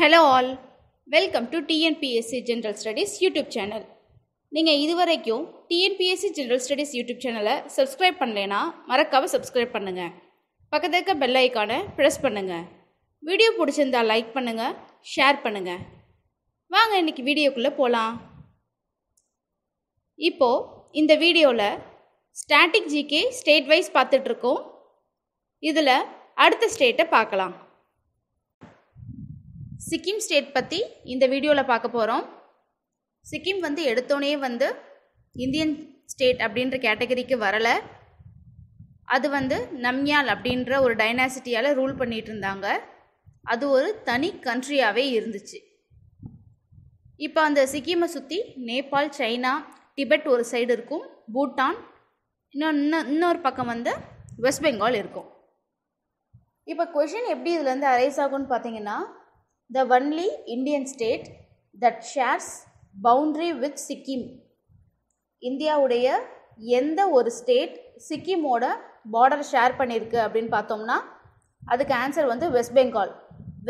Hello all welcome to TNPSC general studies YouTube channel நீங்கள் இது வரைக்கும் டிஎன்பிஎஸ்சி ஜென்ரல் ஸ்டடீஸ் யூடியூப் சேனலை subscribe பண்ணலைன்னா மறக்காம சப்ஸ்கிரைப் பண்ணுங்கள் பக்கத்தில் இருக்க பெல் ஐக்கானை ப்ரெஸ் பண்ணுங்கள் வீடியோ பிடிச்சிருந்தா லைக் பண்ணுங்கள் ஷேர் பண்ணுங்கள் வாங்க இன்றைக்கி வீடியோக்குள்ளே போகலாம் இப்போது இந்த வீடியோவில் ஸ்டாட்டிக் ஜிகே ஸ்டேட் வைஸ் பார்த்துட்ருக்கோம் இதில் அடுத்த ஸ்டேட்டை பார்க்கலாம் சிக்கிம் ஸ்டேட் பற்றி இந்த வீடியோவில் பார்க்க போகிறோம் சிக்கிம் வந்து எடுத்தோடனே வந்து இந்தியன் ஸ்டேட் அப்படின்ற கேட்டகரிக்கு வரலை அது வந்து நம்யால் அப்படின்ற ஒரு டைனாசிட்டியால் ரூல் பண்ணிகிட்டு இருந்தாங்க அது ஒரு தனி கண்ட்ரியாகவே இருந்துச்சு இப்போ அந்த சிக்கிமை சுற்றி நேபாள் சைனா டிபெட் ஒரு சைடு இருக்கும் பூட்டான் இன்னொன்று இன்னொரு பக்கம் வந்து வெஸ்ட் பெங்கால் இருக்கும் இப்போ கொஷின் எப்படி இதுலேருந்து அரைஸ் ஆகும்னு பார்த்தீங்கன்னா the only Indian state that shares boundary with Sikkim இந்தியாவுடைய எந்த ஒரு ஸ்டேட் சிக்கிமோட பார்டர் ஷேர் பண்ணியிருக்கு அப்படின்னு பார்த்தோம்னா அதுக்கு ஆன்சர் வந்து வெஸ்ட் பெங்கால்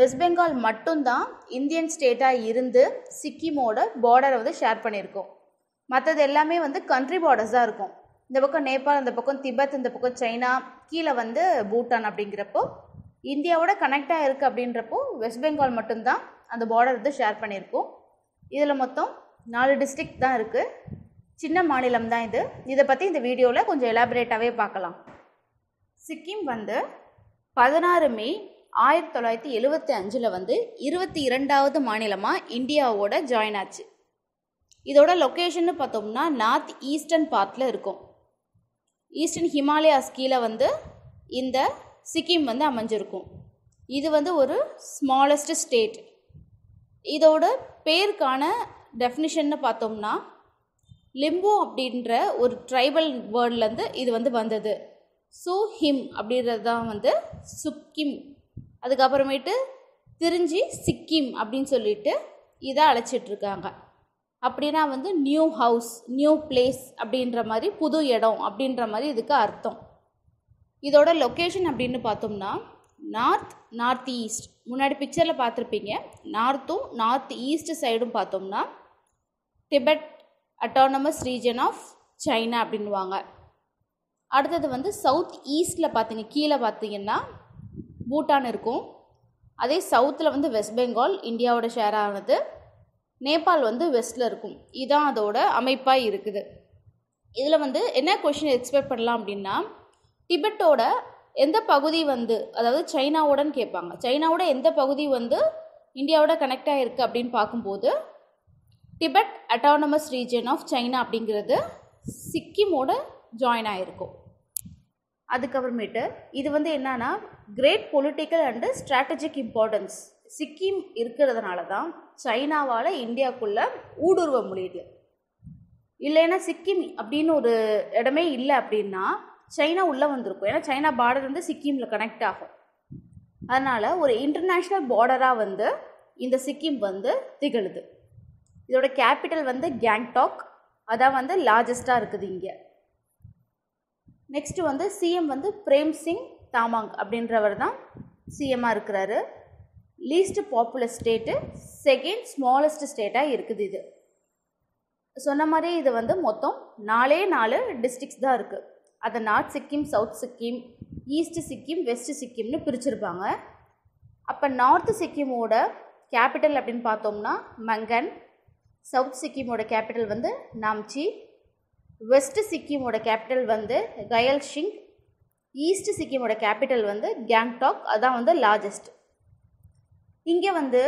வெஸ்ட் பெங்கால் மட்டும்தான் இந்தியன் ஸ்டேட்டாக இருந்து சிக்கிமோட பார்டரை வந்து ஷேர் பண்ணியிருக்கோம் மற்றது எல்லாமே வந்து கண்ட்ரி பார்டர்ஸ் தான் இருக்கும் இந்த பக்கம் நேபாள் இந்த பக்கம் திபெத் இந்த பக்கம் சைனா கீழே வந்து பூட்டான் அப்படிங்கிறப்போ இந்தியாவோட கனெக்டாக இருக்குது அப்படின்றப்போ வெஸ்ட் பெங்கால் மட்டும்தான் அந்த பார்டர் வந்து ஷேர் பண்ணியிருக்கோம் இதில் மொத்தம் நாலு டிஸ்ட்ரிக்ட் தான் இருக்குது சின்ன மாநிலம் தான் இது இதை பற்றி இந்த வீடியோவில் கொஞ்சம் எலாபரேட்டாகவே பார்க்கலாம் சிக்கிம் வந்து பதினாறு மே ஆயிரத்தி தொள்ளாயிரத்தி எழுபத்தி அஞ்சில் வந்து இருபத்தி இரண்டாவது மாநிலமாக இந்தியாவோட ஜாயின் ஆச்சு இதோட லொக்கேஷன்னு பார்த்தோம்னா நார்த் ஈஸ்டர்ன் பார்ட்டில் இருக்கும் ஈஸ்டர்ன் ஹிமாலயாஸ் கீழே வந்து இந்த சிக்கிம் வந்து அமைஞ்சிருக்கும் இது வந்து ஒரு ஸ்மாலஸ்ட் ஸ்டேட் இதோட பேருக்கான டெஃபினிஷன் பார்த்தோம்னா லிம்போ அப்படின்ற ஒரு ட்ரைபல் வேர்ட்லேருந்து இது வந்து வந்தது சூ ஹிம் அப்படின்றது தான் வந்து சுக்கிம் அதுக்கப்புறமேட்டு திரிஞ்சி சிக்கிம் அப்படின்னு சொல்லிட்டு இதை அழைச்சிட்ருக்காங்க அப்படின்னா வந்து நியூ ஹவுஸ் நியூ பிளேஸ் அப்படின்ற மாதிரி புது இடம் அப்படின்ற மாதிரி இதுக்கு அர்த்தம் இதோட லொக்கேஷன் அப்படின்னு பார்த்தோம்னா நார்த் நார்த் ஈஸ்ட் முன்னாடி பிக்சரில் பார்த்துருப்பீங்க நார்த்தும் நார்த் ஈஸ்ட் சைடும் பார்த்தோம்னா Tibet autonomous region of China அப்படின்வாங்க அடுத்தது வந்து சவுத் ஈஸ்டில் பார்த்தீங்க கீழே பார்த்தீங்கன்னா பூட்டான் இருக்கும் அதே சவுத்தில் வந்து வெஸ்ட் பெங்கால் இந்தியாவோட ஷேர் ஆனது நேபாள் வந்து வெஸ்ட்டில் இருக்கும் இதுதான் அதோட அமைப்பாக இருக்குது இதில் வந்து என்ன கொஷின் எக்ஸ்பெக்ட் பண்ணலாம் அப்படின்னா டிபெட்டோட எந்த பகுதி வந்து அதாவது சைனாவோடன்னு கேட்பாங்க சைனாவோட எந்த பகுதி வந்து இந்தியாவோட கனெக்ட் ஆகிருக்கு அப்படின்னு பார்க்கும்போது Tibet autonomous region of China அப்படிங்கிறது சிக்கிமோட ஜாயின் ஆகிருக்கும் அதுக்கப்புறமேட்டு இது வந்து என்னன்னா great political and strategic importance Sikkim இருக்கிறதுனால தான் சைனாவால் இந்தியாவுக்குள்ளே ஊடுருவ முடியுது இல்லைன்னா சிக்கிம் அப்படின்னு ஒரு இடமே இல்லை அப்படின்னா சைனா உள்ளே வந்திருக்கும் ஏன்னா சைனா பார்டர் வந்து சிக்கிமில் கனெக்ட் ஆகும் அதனால் ஒரு இன்டர்நேஷ்னல் பார்டராக வந்து இந்த சிக்கிம் வந்து திகழுது இதோட கேபிட்டல் வந்து கேங்டாக் அதான் வந்து லார்ஜஸ்ட்டாக இருக்குது இங்கே நெக்ஸ்ட்டு வந்து சிஎம் வந்து பிரேம் சிங் தாமாங் அப்படின்றவர் தான் சிஎம்மாக இருக்கிறாரு least popular state second smallest ஸ்டேட்டாக இருக்குது இது சொன்ன மாதிரி இது வந்து மொத்தம் நாலே நாலு டிஸ்ட்ரிக்ஸ் தான் இருக்குது அதை north Sikkim south Sikkim east Sikkim west சிக்கிம்னு பிரிச்சிருப்பாங்க அப்போ நார்த் சிக்கிமோட கேபிட்டல் அப்படின்னு பார்த்தோம்னா மங்கன் சவுத் சிக்கிமோட கேபிட்டல் வந்து நாம்ச்சி வெஸ்ட் சிக்கிமோட கேபிட்டல் வந்து கயல்ஷிங் ஈஸ்ட் சிக்கிமோட கேபிட்டல் வந்து கேங்டாக் அதான் வந்து லார்ஜஸ்ட் இங்கே வந்து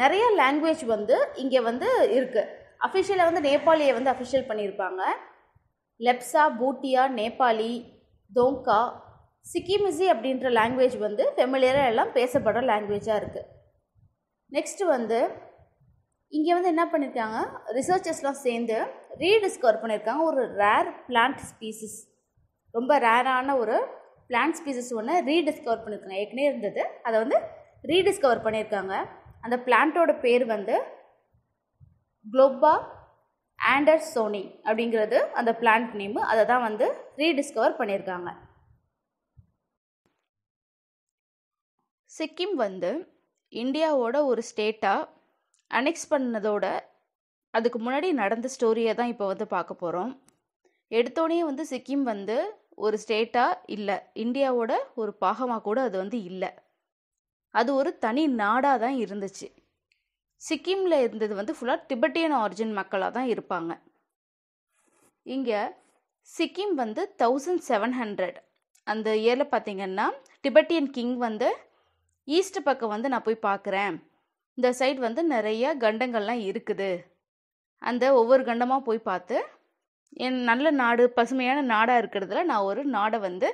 நிறைய லாங்குவேஜ் வந்து இங்கே வந்து இருக்குது அஃபிஷியலாக வந்து நேபாளியை வந்து அஃபிஷியல் பண்ணியிருப்பாங்க லெப்சா பூட்டியா நேபாளி தோங்கா சிக்கிமிசி அப்படின்ற லாங்குவேஜ் வந்து ஃபெமிலியராக எல்லாம் பேசப்படுற லாங்குவேஜாக இருக்குது நெக்ஸ்ட்டு வந்து இங்கே வந்து என்ன பண்ணியிருக்காங்க ரிசர்ச்சர்ஸ்லாம் சேர்ந்து ரீடிஸ்கவர் பண்ணியிருக்காங்க ஒரு ரேர் பிளான்ட் ஸ்பீசிஸ் ரொம்ப ரேரான ஒரு பிளான்ட் ஸ்பீசிஸ் ஒன்று ரீடிஸ்கவர் பண்ணியிருக்காங்க ஏற்கனவே இருந்தது அதை வந்து ரீடிஸ்கவர் பண்ணியிருக்காங்க அந்த பிளான்ட்டோட பேர் வந்து குளோபா ஆண்டர்சோனி அப்படிங்கிறது அந்த பிளான்ட் நேமு அதை தான் வந்து ரீடிஸ்கவர் பண்ணியிருக்காங்க சிக்கிம் வந்து இந்தியாவோட ஒரு ஸ்டேட்டாக அனெக்ஸ் பண்ணதோட அதுக்கு முன்னாடி நடந்த ஸ்டோரியை தான் இப்போ வந்து பார்க்க போகிறோம் எடுத்தோடனே வந்து சிக்கிம் வந்து ஒரு ஸ்டேட்டாக இல்லை இந்தியாவோட ஒரு பாகமாக கூட அது வந்து இல்லை அது ஒரு தனி நாடாக தான் இருந்துச்சு சிக்கிமில் இருந்தது வந்து ஃபுல்லாக டிபட்டியன் ஆரிஜின் மக்களாக தான் இருப்பாங்க இங்கே சிக்கிம் வந்து தௌசண்ட் செவன் ஹண்ட்ரட் அந்த இயரில் பார்த்திங்கன்னா டிபெட்டியன் கிங் வந்து ஈஸ்ட் பக்கம் வந்து நான் போய் பார்க்குறேன் இந்த சைடு வந்து நிறைய கண்டங்கள்லாம் இருக்குது அந்த ஒவ்வொரு கண்டமாக போய் பார்த்து என் நல்ல நாடு பசுமையான நாடாக இருக்கிறதுல நான் ஒரு நாடை வந்து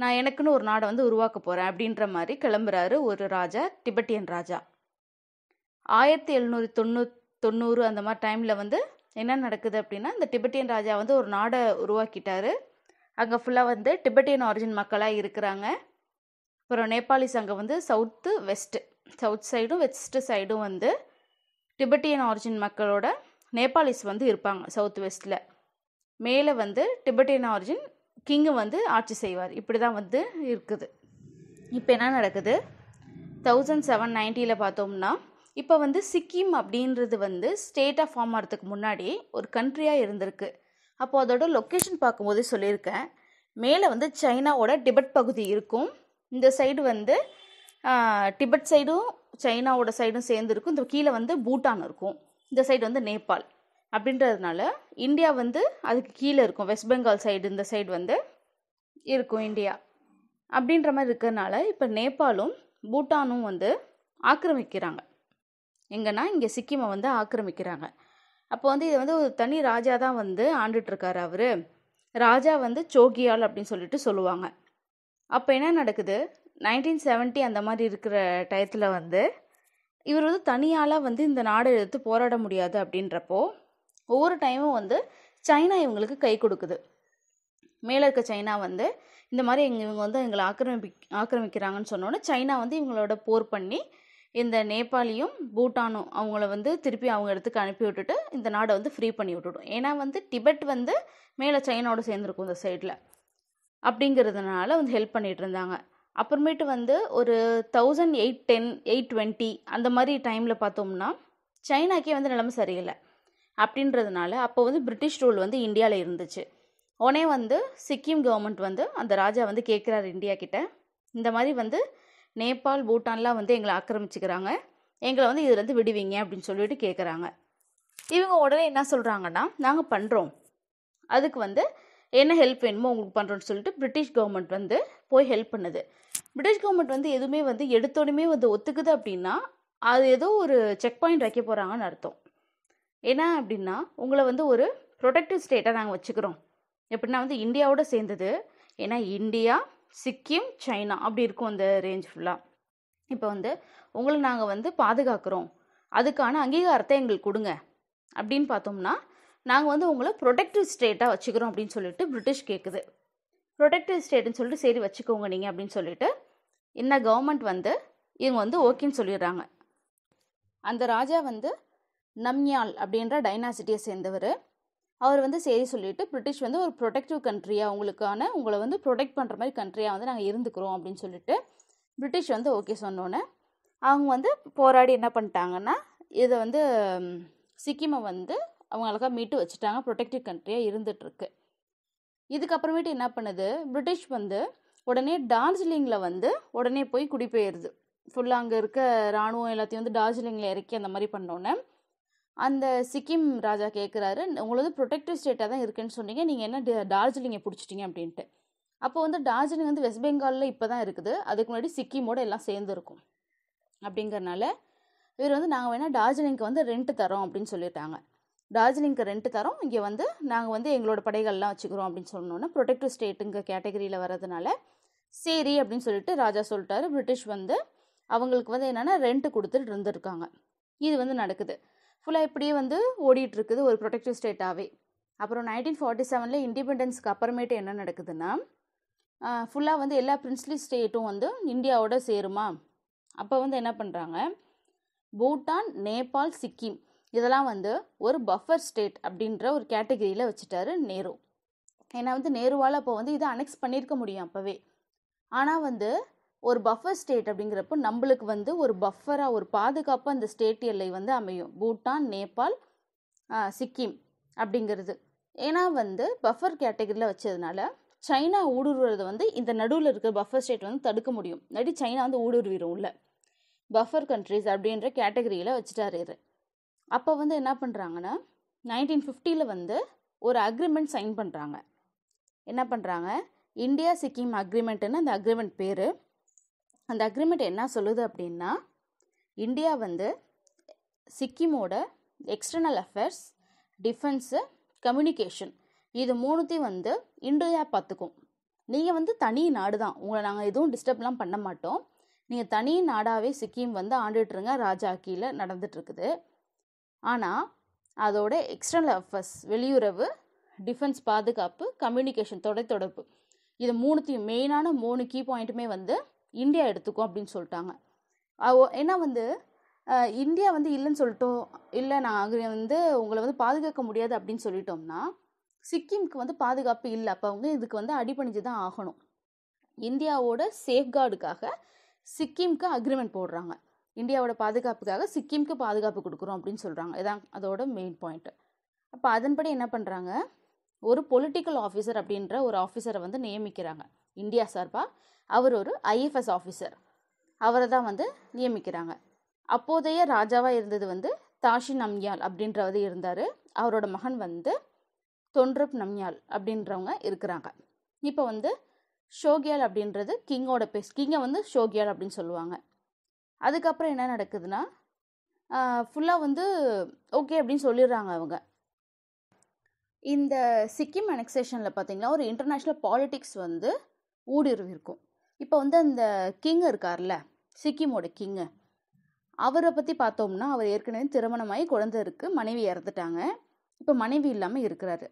நான் எனக்குன்னு ஒரு நாடை வந்து உருவாக்க போகிறேன் அப்படின்ற மாதிரி கிளம்புறாரு ஒரு ராஜா டிபெட்டியன் ராஜா ஆயிரத்தி எழுநூறு தொண்ணூ தொண்ணூறு அந்த மாதிரி டைமில் வந்து என்ன நடக்குது அப்படின்னா இந்த டிபெட்டியன் ராஜா வந்து ஒரு நாடை உருவாக்கிட்டாரு அங்கே ஃபுல்லாக வந்து டிபெட்டியன் ஆரிஜின் மக்களாக இருக்கிறாங்க அப்புறம் நேபாளிஸ் அங்கே வந்து சவுத்து வெஸ்ட்டு சவுத் சைடும் வெஸ்ட்டு சைடும் வந்து டிபெட்டியன் ஆரிஜின் மக்களோட நேபாளிஸ் வந்து இருப்பாங்க சவுத் வெஸ்ட்டில் மேலே வந்து டிபெட்டியன் ஆரிஜின் கிங்கு வந்து ஆட்சி செய்வார் இப்படி தான் வந்து இருக்குது இப்போ என்ன நடக்குது தௌசண்ட் செவன் நைன்ட்டியில் பார்த்தோம்னா இப்போ வந்து சிக்கிம் அப்படின்றது வந்து ஸ்டேட்டாக ஃபார்ம் ஆகிறதுக்கு முன்னாடி ஒரு கண்ட்ரியாக இருந்திருக்கு அப்போது அதோட லொக்கேஷன் பார்க்கும்போதே சொல்லியிருக்கேன் மேலே வந்து சைனாவோட டிபெட் பகுதி இருக்கும் இந்த சைடு வந்து டிபெட் சைடும் சைனாவோட சைடும் சேர்ந்து இருக்கும் இந்த கீழே வந்து பூட்டான் இருக்கும் இந்த சைடு வந்து நேபாள் அப்படின்றதுனால இந்தியா வந்து அதுக்கு கீழே இருக்கும் வெஸ்ட் பெங்கால் சைடு இந்த சைடு வந்து இருக்கும் இந்தியா அப்படின்ற மாதிரி இருக்கிறதுனால இப்போ நேபாளும் பூட்டானும் வந்து ஆக்கிரமிக்கிறாங்க எங்கன்னா இங்கே சிக்கிமை வந்து ஆக்கிரமிக்கிறாங்க அப்போ வந்து இது வந்து ஒரு தனி ராஜா தான் வந்து ஆண்டுட்ருக்காரு அவர் ராஜா வந்து சோகியால் அப்படின்னு சொல்லிட்டு சொல்லுவாங்க அப்போ என்ன நடக்குது நைன்டீன் செவன்ட்டி அந்த மாதிரி இருக்கிற டயத்தில் வந்து இவர் வந்து தனியால் வந்து இந்த நாடு எடுத்து போராட முடியாது அப்படின்றப்போ ஒவ்வொரு டைமும் வந்து சைனா இவங்களுக்கு கை கொடுக்குது மேலே இருக்க சைனா வந்து இந்த மாதிரி எங்கள் இவங்க வந்து எங்களை ஆக்கிரமிப்பி ஆக்கிரமிக்கிறாங்கன்னு சொன்னோன்னே சைனா வந்து இவங்களோட போர் பண்ணி இந்த நேபாளியும் பூட்டானும் அவங்கள வந்து திருப்பி அவங்க இடத்துக்கு அனுப்பி விட்டுட்டு இந்த நாடை வந்து ஃப்ரீ பண்ணி விட்டுடும் ஏன்னா வந்து டிபெட் வந்து மேலே சைனாவோட சேர்ந்துருக்கும் இந்த சைடில் அப்படிங்கிறதுனால வந்து ஹெல்ப் பண்ணிகிட்டு இருந்தாங்க அப்புறமேட்டு வந்து ஒரு thousand eight ten eight twenty அந்த மாதிரி டைமில் பார்த்தோம்னா சைனாக்கே வந்து நிலைமை சரியில்லை அப்படின்றதுனால அப்போ வந்து பிரிட்டிஷ் ரூல் வந்து இந்தியாவில் இருந்துச்சு உடனே வந்து சிக்கிம் கவர்மெண்ட் வந்து அந்த ராஜா வந்து கேட்குறாரு இந்தியா கிட்ட இந்த மாதிரி வந்து நேபாள் பூட்டான்லாம் வந்து எங்களை ஆக்கிரமிச்சுக்கிறாங்க எங்களை வந்து இதுலேருந்து விடுவீங்க அப்படின்னு சொல்லிட்டு கேட்குறாங்க இவங்க உடனே என்ன சொல்கிறாங்கன்னா நாங்கள் பண்ணுறோம் அதுக்கு வந்து என்ன ஹெல்ப் வேணுமோ உங்களுக்கு பண்ணுறோன்னு சொல்லிட்டு பிரிட்டிஷ் கவர்மெண்ட் வந்து போய் ஹெல்ப் பண்ணுது பிரிட்டிஷ் கவர்மெண்ட் வந்து எதுவுமே வந்து எடுத்தோடனே வந்து ஒத்துக்குது அப்படின்னா அது ஏதோ ஒரு செக் பாயிண்ட் வைக்க போகிறாங்கன்னு அர்த்தம் என்ன அப்படின்னா உங்களை வந்து ஒரு ப்ரொடெக்டிவ் ஸ்டேட்டாக நாங்கள் வச்சுக்கிறோம் எப்படின்னா வந்து இந்தியாவோட சேர்ந்தது ஏன்னா இந்தியா சிக்கிம் சைனா அப்படி இருக்கும் அந்த ரேஞ்ச் ஃபுல்லாக இப்போ வந்து உங்களை நாங்கள் வந்து பாதுகாக்கிறோம் அதுக்கான அங்கீகாரத்தை எங்களுக்கு கொடுங்க அப்படின்னு பார்த்தோம்னா நாங்கள் வந்து உங்களை ப்ரொடெக்டிவ் ஸ்டேட்டாக வச்சுக்கிறோம் அப்படின்னு சொல்லிட்டு பிரிட்டிஷ் கேட்குது ப்ரொடெக்டிவ் ஸ்டேட்டுன்னு சொல்லிட்டு சரி வச்சுக்கோங்க நீங்கள் அப்படின்னு சொல்லிட்டு என்ன கவர்மெண்ட் வந்து இவங்க வந்து ஓகேன்னு சொல்லிடுறாங்க அந்த ராஜா வந்து நம்யால் அப்படின்ற டைனாசிட்டியை சேர்ந்தவர் அவர் வந்து சரி சொல்லிட்டு பிரிட்டிஷ் வந்து ஒரு ப்ரொடெக்டிவ் கண்ட்ரியாக உங்களுக்கான உங்களை வந்து ப்ரொடெக்ட் பண்ணுற மாதிரி கண்ட்ரியாக வந்து நாங்கள் இருந்துக்கிறோம் அப்படின்னு சொல்லிட்டு பிரிட்டிஷ் வந்து ஓகே சொன்னோன்னே அவங்க வந்து போராடி என்ன பண்ணிட்டாங்கன்னா இதை வந்து சிக்கிமை வந்து அவங்களுக்காக மீட்டு வச்சுட்டாங்க ப்ரொடெக்டிவ் கண்ட்ரியாக இருந்துகிட்ருக்கு இதுக்கப்புறமேட்டு என்ன பண்ணுது பிரிட்டிஷ் வந்து உடனே டார்ஜிலிங்கில் வந்து உடனே போய் குடிபெயருது ஃபுல்லாக அங்கே இருக்க இராணுவம் எல்லாத்தையும் வந்து டார்ஜிலிங்கில் இறக்கி அந்த மாதிரி பண்ணோன்னே அந்த சிக்கிம் ராஜா கேட்குறாரு உங்களது ப்ரொடெக்டிவ் ஸ்டேட்டாக தான் இருக்குன்னு சொன்னீங்க நீங்கள் என்ன டார்ஜிலிங்கை பிடிச்சிட்டிங்க அப்படின்ட்டு அப்போ வந்து டார்ஜிலிங் வந்து வெஸ்ட் பெங்காலில் இப்போ தான் இருக்குது அதுக்கு முன்னாடி சிக்கிமோடு எல்லாம் சேர்ந்துருக்கும் அப்படிங்கிறனால இவர் வந்து நாங்கள் வேணால் டார்ஜிலிங்க்கு வந்து ரெண்ட்டு தரோம் அப்படின்னு சொல்லிட்டாங்க டார்ஜிலிங்க்கு ரெண்ட்டு தரோம் இங்கே வந்து நாங்கள் வந்து எங்களோட படைகள்லாம் வச்சுக்கிறோம் அப்படின்னு சொன்னோன்னா ப்ரொடெக்டிவ் ஸ்டேட்டுங்க கேட்டகரியில் வர்றதுனால சரி அப்படின்னு சொல்லிட்டு ராஜா சொல்லிட்டாரு பிரிட்டிஷ் வந்து அவங்களுக்கு வந்து என்னென்னா ரெண்ட்டு கொடுத்துட்டு இருந்திருக்காங்க இது வந்து நடக்குது ஃபுல்லாக இப்படியே வந்து இருக்குது ஒரு ப்ரொடெக்டிவ் ஸ்டேட்டாகவே அப்புறம் நைன்டீன் ஃபார்ட்டி செவனில் இண்டிபெண்டன்ஸ்க்கு அப்புறமேட்டு என்ன நடக்குதுன்னா ஃபுல்லாக வந்து எல்லா பிரின்ஸ்லி ஸ்டேட்டும் வந்து இந்தியாவோட சேருமா அப்போ வந்து என்ன பண்ணுறாங்க பூட்டான் நேபாள் சிக்கிம் இதெல்லாம் வந்து ஒரு பஃபர் ஸ்டேட் அப்படின்ற ஒரு கேட்டகரியில் வச்சுட்டாரு நேரு ஏன்னா வந்து நேருவால் அப்போ வந்து இதை அனெக்ஸ் பண்ணியிருக்க முடியும் அப்போவே ஆனால் வந்து ஒரு பஃபர் ஸ்டேட் அப்படிங்கிறப்போ நம்மளுக்கு வந்து ஒரு பஃபராக ஒரு பாதுகாப்பாக அந்த ஸ்டேட் எல்லை வந்து அமையும் பூட்டான் நேபாள் சிக்கிம் அப்படிங்கிறது ஏன்னா வந்து பஃபர் கேட்டகரியில் வச்சதுனால சைனா ஊடுருவது வந்து இந்த நடுவில் இருக்கிற பஃபர் ஸ்டேட் வந்து தடுக்க முடியும் இல்லாட்டி சைனா வந்து ஊடுருவிடும் உள்ள பஃபர் கண்ட்ரிஸ் அப்படின்ற கேட்டகரியில் வச்சுட்டாரு இது அப்போ வந்து என்ன பண்ணுறாங்கன்னா நைன்டீன் ஃபிஃப்டியில் வந்து ஒரு அக்ரிமெண்ட் சைன் பண்ணுறாங்க என்ன பண்ணுறாங்க இந்தியா சிக்கிம் அக்ரிமெண்ட்டுன்னு அந்த அக்ரிமெண்ட் பேர் அந்த அக்ரிமெண்ட் என்ன சொல்லுது அப்படின்னா இந்தியா வந்து சிக்கிமோட எக்ஸ்டர்னல் அஃபேர்ஸ் டிஃபென்ஸு கம்யூனிகேஷன் இது மூணுத்தையும் வந்து இந்தியா பார்த்துக்கும் நீங்கள் வந்து தனி நாடு தான் உங்களை நாங்கள் எதுவும் டிஸ்டர்ப்லாம் பண்ண மாட்டோம் நீங்கள் தனி நாடாகவே சிக்கிம் வந்து ஆண்டுட்டுருங்க ராஜாக்கியில் நடந்துட்டுருக்குது ஆனால் அதோட எக்ஸ்டர்னல் அஃபேர்ஸ் வெளியுறவு டிஃபென்ஸ் பாதுகாப்பு கம்யூனிகேஷன் தொடை தொடர்பு இது மூணுத்தையும் மெயினான மூணு கீ பாயிண்ட்டுமே வந்து இந்தியா எடுத்துக்கும் அப்படின்னு சொல்லிட்டாங்க ஏன்னா வந்து இந்தியா வந்து இல்லைன்னு சொல்லிட்டோம் இல்லை நாங்கள் வந்து உங்களை வந்து பாதுகாக்க முடியாது அப்படின்னு சொல்லிட்டோம்னா சிக்கிம்க்கு வந்து பாதுகாப்பு இல்லை அப்போ அவங்க இதுக்கு வந்து அடிபணிஞ்சு தான் ஆகணும் இந்தியாவோட சேஃப்கார்டுக்காக சிக்கிம்க்கு அக்ரிமெண்ட் போடுறாங்க இந்தியாவோட பாதுகாப்புக்காக சிக்கிம்க்கு பாதுகாப்பு கொடுக்குறோம் அப்படின்னு சொல்கிறாங்க இதான் அதோட மெயின் பாயிண்ட்டு அப்போ அதன்படி என்ன பண்ணுறாங்க ஒரு பொலிட்டிக்கல் ஆஃபீஸர் அப்படின்ற ஒரு ஆஃபீஸரை வந்து நியமிக்கிறாங்க இந்தியா சார்பாக அவர் ஒரு ஐஎஃப்எஸ் ஆஃபீஸர் அவரை தான் வந்து நியமிக்கிறாங்க அப்போதைய ராஜாவாக இருந்தது வந்து தாஷி நம்யால் அப்படின்றவர் இருந்தார் அவரோட மகன் வந்து தொன்றுப் நம்யால் அப்படின்றவங்க இருக்கிறாங்க இப்போ வந்து ஷோகியால் அப்படின்றது கிங்கோட பேஸ் கிங்கை வந்து ஷோகியால் அப்படின்னு சொல்லுவாங்க அதுக்கப்புறம் என்ன நடக்குதுன்னா ஃபுல்லாக வந்து ஓகே அப்படின்னு சொல்லிடுறாங்க அவங்க இந்த சிக்கிம் அனெக்சேஷனில் பார்த்திங்கன்னா ஒரு இன்டர்நேஷ்னல் பாலிட்டிக்ஸ் வந்து இருக்கும் இப்போ வந்து அந்த கிங் இருக்கார்ல சிக்கிமோட கிங்கு அவரை பற்றி பார்த்தோம்னா அவர் ஏற்கனவே திருமணமாகி குழந்தை இருக்குது மனைவி இறந்துட்டாங்க இப்போ மனைவி இல்லாமல் இருக்கிறாரு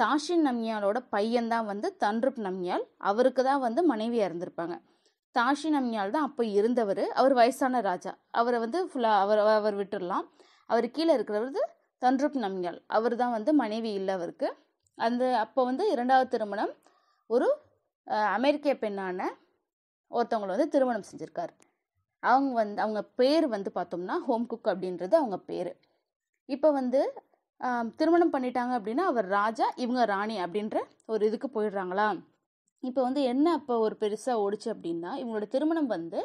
தாஷின் நம்யாலோட பையன்தான் வந்து தன்ருப் நம்யால் அவருக்கு தான் வந்து மனைவி இறந்துருப்பாங்க தாஷி நம்யால் தான் அப்போ இருந்தவர் அவர் வயசான ராஜா அவரை வந்து ஃபுல்லாக அவர் அவர் விட்டுடலாம் அவர் கீழே இருக்கிறவர் தன்ருப் நம்யால் அவர் தான் வந்து மனைவி இல்லை அவருக்கு அந்த அப்போ வந்து இரண்டாவது திருமணம் ஒரு அமெரிக்க பெண்ணான ஒருத்தவங்களை வந்து திருமணம் செஞ்சுருக்கார் அவங்க வந்து அவங்க பேர் வந்து பார்த்தோம்னா ஹோம் குக் அப்படின்றது அவங்க பேர் இப்போ வந்து திருமணம் பண்ணிட்டாங்க அப்படின்னா அவர் ராஜா இவங்க ராணி அப்படின்ற ஒரு இதுக்கு போயிடுறாங்களா இப்போ வந்து என்ன அப்போ ஒரு பெருசாக ஓடிச்சு அப்படின்னா இவங்களோட திருமணம் வந்து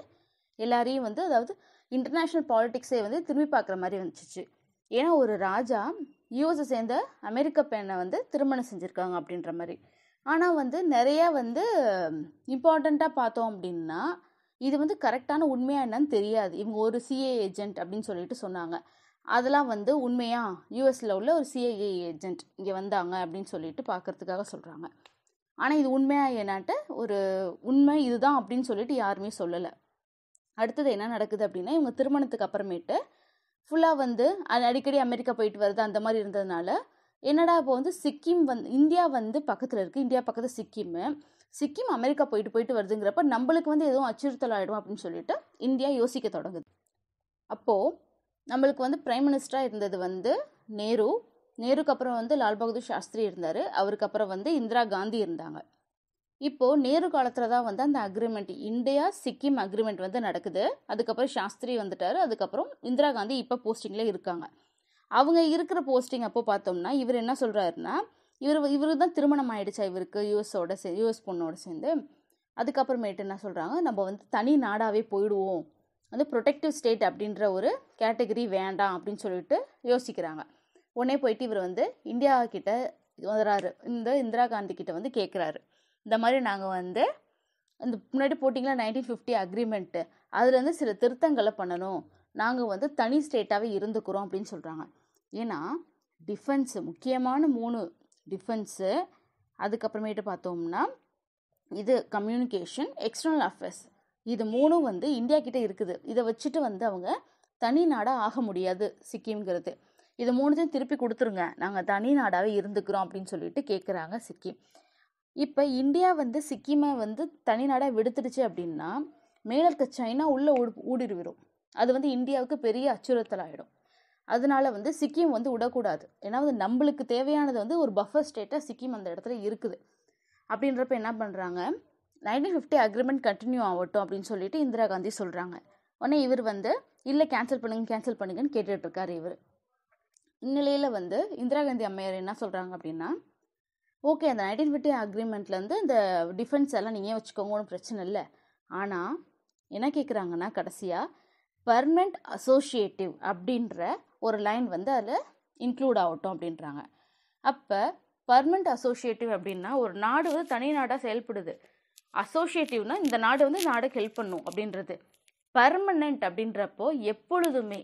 எல்லாரையும் வந்து அதாவது இன்டர்நேஷ்னல் பாலிட்டிக்ஸே வந்து திரும்பி பார்க்குற மாதிரி வந்துச்சு ஏன்னா ஒரு ராஜா யூஎஸை சேர்ந்த அமெரிக்க பெண்ணை வந்து திருமணம் செஞ்சுருக்காங்க அப்படின்ற மாதிரி ஆனால் வந்து நிறையா வந்து இம்பார்ட்டண்ட்டாக பார்த்தோம் அப்படின்னா இது வந்து கரெக்டான உண்மையாக என்னன்னு தெரியாது இவங்க ஒரு சிஏ ஏஜென்ட் அப்படின்னு சொல்லிட்டு சொன்னாங்க அதெல்லாம் வந்து உண்மையா யூஎஸில் உள்ள ஒரு சிஏஏ ஏஜென்ட் இங்கே வந்தாங்க அப்படின்னு சொல்லிட்டு பார்க்கறதுக்காக சொல்கிறாங்க ஆனால் இது உண்மையாக என்னாட்ட ஒரு உண்மை இதுதான் அப்படின்னு சொல்லிட்டு யாருமே சொல்லலை அடுத்தது என்ன நடக்குது அப்படின்னா இவங்க திருமணத்துக்கு அப்புறமேட்டு ஃபுல்லாக வந்து அடிக்கடி அமெரிக்கா போயிட்டு வருது அந்த மாதிரி இருந்ததுனால என்னடா இப்போ வந்து சிக்கிம் வந்து இந்தியா வந்து பக்கத்தில் இருக்குது இந்தியா பக்கத்தில் சிக்கிம் சிக்கிம் அமெரிக்கா போயிட்டு போயிட்டு வருதுங்கிறப்ப நம்மளுக்கு வந்து எதுவும் அச்சுறுத்தல் ஆகிடும் அப்படின்னு சொல்லிட்டு இந்தியா யோசிக்க தொடங்குது அப்போது நம்மளுக்கு வந்து பிரைம் மினிஸ்டராக இருந்தது வந்து நேரு நேருக்கு அப்புறம் வந்து லால் பகதூர் சாஸ்திரி இருந்தார் அவருக்கு அப்புறம் வந்து இந்திரா காந்தி இருந்தாங்க இப்போது நேரு காலத்தில் தான் வந்து அந்த அக்ரிமெண்ட் இந்தியா சிக்கிம் அக்ரிமெண்ட் வந்து நடக்குது அதுக்கப்புறம் சாஸ்திரி வந்துட்டார் அதுக்கப்புறம் இந்திரா காந்தி இப்போ போஸ்டிங்கில் இருக்காங்க அவங்க இருக்கிற போஸ்டிங் அப்போ பார்த்தோம்னா இவர் என்ன சொல்கிறாருன்னா இவர் இவர் தான் திருமணம் ஆகிடுச்சா இவருக்கு யூஎஸோட சே யூஎஸ் பொண்ணோட சேர்ந்து அதுக்கப்புறமேட்டு என்ன சொல்கிறாங்க நம்ம வந்து தனி நாடாகவே போயிடுவோம் வந்து ப்ரொடெக்டிவ் ஸ்டேட் அப்படின்ற ஒரு கேட்டகரி வேண்டாம் அப்படின்னு சொல்லிட்டு யோசிக்கிறாங்க உடனே போயிட்டு இவர் வந்து இந்தியா கிட்டே வர்றாரு இந்த இந்திரா காந்தி கிட்ட வந்து கேட்குறாரு இந்த மாதிரி நாங்கள் வந்து இந்த முன்னாடி போட்டிங்களா நைன்டீன் ஃபிஃப்டி அக்ரிமெண்ட்டு அதுலேருந்து சில திருத்தங்களை பண்ணணும் நாங்கள் வந்து தனி ஸ்டேட்டாகவே இருந்துக்கிறோம் அப்படின்னு சொல்கிறாங்க ஏன்னா டிஃபென்ஸு முக்கியமான மூணு டிஃபென்ஸு அதுக்கப்புறமேட்டு பார்த்தோம்னா இது கம்யூனிகேஷன் எக்ஸ்டர்னல் அஃபேர்ஸ் இது மூணும் வந்து இந்தியா கிட்டே இருக்குது இதை வச்சுட்டு வந்து அவங்க தனி நாடாக ஆக முடியாது சிக்கிம்ங்கிறது இது மூணுத்தையும் திருப்பி கொடுத்துருங்க நாங்கள் தனி நாடாகவே இருந்துக்கிறோம் அப்படின்னு சொல்லிட்டு கேட்குறாங்க சிக்கிம் இப்போ இந்தியா வந்து சிக்கிமை வந்து தனி நாடாக விடுத்துடுச்சு அப்படின்னா மேலே இருக்க சைனா உள்ளே ஊடு ஊடுருவிடும் அது வந்து இந்தியாவுக்கு பெரிய அச்சுறுத்தல் ஆகிடும் அதனால வந்து சிக்கிம் வந்து விடக்கூடாது ஏன்னா வந்து நம்மளுக்கு தேவையானது வந்து ஒரு பஃபர் ஸ்டேட்டாக சிக்கிம் அந்த இடத்துல இருக்குது அப்படின்றப்ப என்ன பண்ணுறாங்க நைன்டீன் ஃபிஃப்டி அக்ரிமெண்ட் கண்டினியூ ஆகட்டும் அப்படின்னு சொல்லிட்டு இந்திரா காந்தி சொல்கிறாங்க உடனே இவர் வந்து இல்லை கேன்சல் பண்ணுங்க கேன்சல் பண்ணுங்கன்னு கேட்டுட்ருக்காரு இவர் இந்நிலையில் வந்து இந்திரா காந்தி அம்மையார் என்ன சொல்கிறாங்க அப்படின்னா ஓகே அந்த நைன்டீன் ஃபிஃப்டி அக்ரிமெண்ட்லேருந்து இந்த டிஃபென்ஸ் எல்லாம் நீங்கள் வச்சுக்கோங்க ஒன்றும் பிரச்சனை இல்லை ஆனால் என்ன கேட்குறாங்கன்னா கடைசியாக பர்மனண்ட் அசோசியேட்டிவ் அப்படின்ற ஒரு லைன் வந்து அதில் இன்க்ளூட் ஆகட்டும் அப்படின்றாங்க அப்போ பர்மனண்ட் அசோசியேட்டிவ் அப்படின்னா ஒரு நாடு வந்து தனி நாடாக செயல்படுது அசோசியேட்டிவ்னா இந்த நாடு வந்து நாடுக்கு ஹெல்ப் பண்ணும் அப்படின்றது பர்மனண்ட் அப்படின்றப்போ எப்பொழுதுமே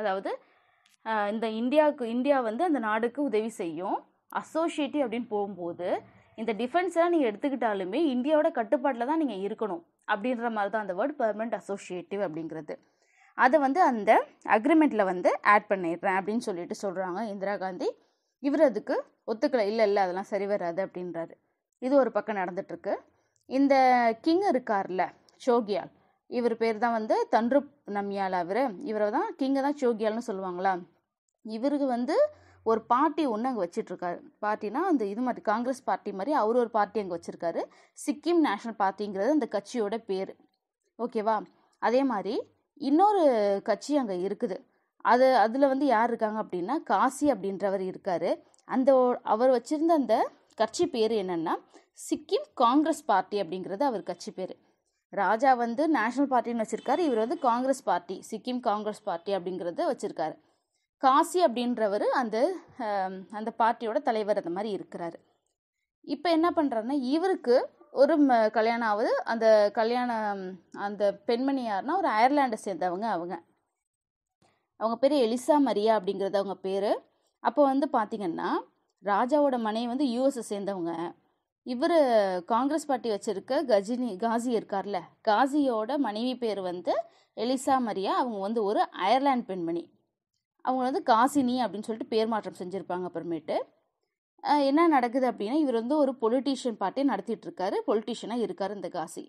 அதாவது இந்த இந்தியாவுக்கு இந்தியா வந்து அந்த நாடுக்கு உதவி செய்யும் அசோசியேட்டிவ் அப்படின்னு போகும்போது இந்த டிஃபென்ஸ்லாம் நீங்கள் எடுத்துக்கிட்டாலுமே இந்தியாவோட கட்டுப்பாட்டில் தான் நீங்கள் இருக்கணும் அப்படின்ற மாதிரி தான் அந்த வேர்ட் பெர்மனண்ட் அசோசியேட்டிவ் அப்படிங்கிறது அதை வந்து அந்த அக்ரிமெண்ட்டில் வந்து ஆட் பண்ணிடுறேன் அப்படின்னு சொல்லிட்டு சொல்கிறாங்க இந்திரா காந்தி இவர் அதுக்கு ஒத்துக்கலை இல்லை இல்லை அதெல்லாம் சரி வராது அப்படின்றாரு இது ஒரு பக்கம் நடந்துட்டுருக்கு இந்த கிங் இருக்கார்ல சோகியால் இவர் பேர் தான் வந்து தன்று நம்யால் அவர் இவரை தான் கிங்கை தான் சோகியால்னு சொல்லுவாங்களா இவருக்கு வந்து ஒரு பார்ட்டி ஒன்று அங்கே வச்சிட்ருக்காரு பார்ட்டினா அந்த இது மாதிரி காங்கிரஸ் பார்ட்டி மாதிரி அவர் ஒரு பார்ட்டி அங்கே வச்சுருக்காரு சிக்கிம் நேஷனல் பார்ட்டிங்கிறது அந்த கட்சியோட பேர் ஓகேவா அதே மாதிரி இன்னொரு கட்சி அங்கே இருக்குது அது அதில் வந்து யார் இருக்காங்க அப்படின்னா காசி அப்படின்றவர் இருக்கார் அந்த அவர் வச்சுருந்த அந்த கட்சி பேர் என்னென்னா சிக்கிம் காங்கிரஸ் பார்ட்டி அப்படிங்கிறது அவர் கட்சி பேர் ராஜா வந்து நேஷ்னல் பார்ட்டின்னு வச்சுருக்காரு இவர் வந்து காங்கிரஸ் பார்ட்டி சிக்கிம் காங்கிரஸ் பார்ட்டி அப்படிங்கிறத வச்சுருக்காரு காசி அப்படின்றவர் அந்த அந்த பார்ட்டியோட தலைவர் அந்த மாதிரி இருக்கிறாரு இப்போ என்ன பண்ணுறாருன்னா இவருக்கு ஒரு கல்யாணம் ஆகுது அந்த கல்யாணம் அந்த பெண்மணி யாருன்னா ஒரு அயர்லாண்டை சேர்ந்தவங்க அவங்க அவங்க பேர் எலிசா மரியா அப்படிங்கிறது அவங்க பேர் அப்போ வந்து பார்த்திங்கன்னா ராஜாவோட மனைவி வந்து யூஎஸை சேர்ந்தவங்க இவர் காங்கிரஸ் பார்ட்டி வச்சுருக்க கஜினி காசி இருக்கார்ல காசியோட மனைவி பேர் வந்து எலிசா மரியா அவங்க வந்து ஒரு அயர்லாண்ட் பெண்மணி அவங்க வந்து காசினி அப்படின்னு சொல்லிட்டு பேர் மாற்றம் செஞ்சுருப்பாங்க அப்புறமேட்டு என்ன நடக்குது அப்படின்னா இவர் வந்து ஒரு பொலிட்டீஷியன் நடத்திட்டு நடத்திட்டுருக்காரு பொலிட்டீஷியனாக இருக்கார் இந்த காசி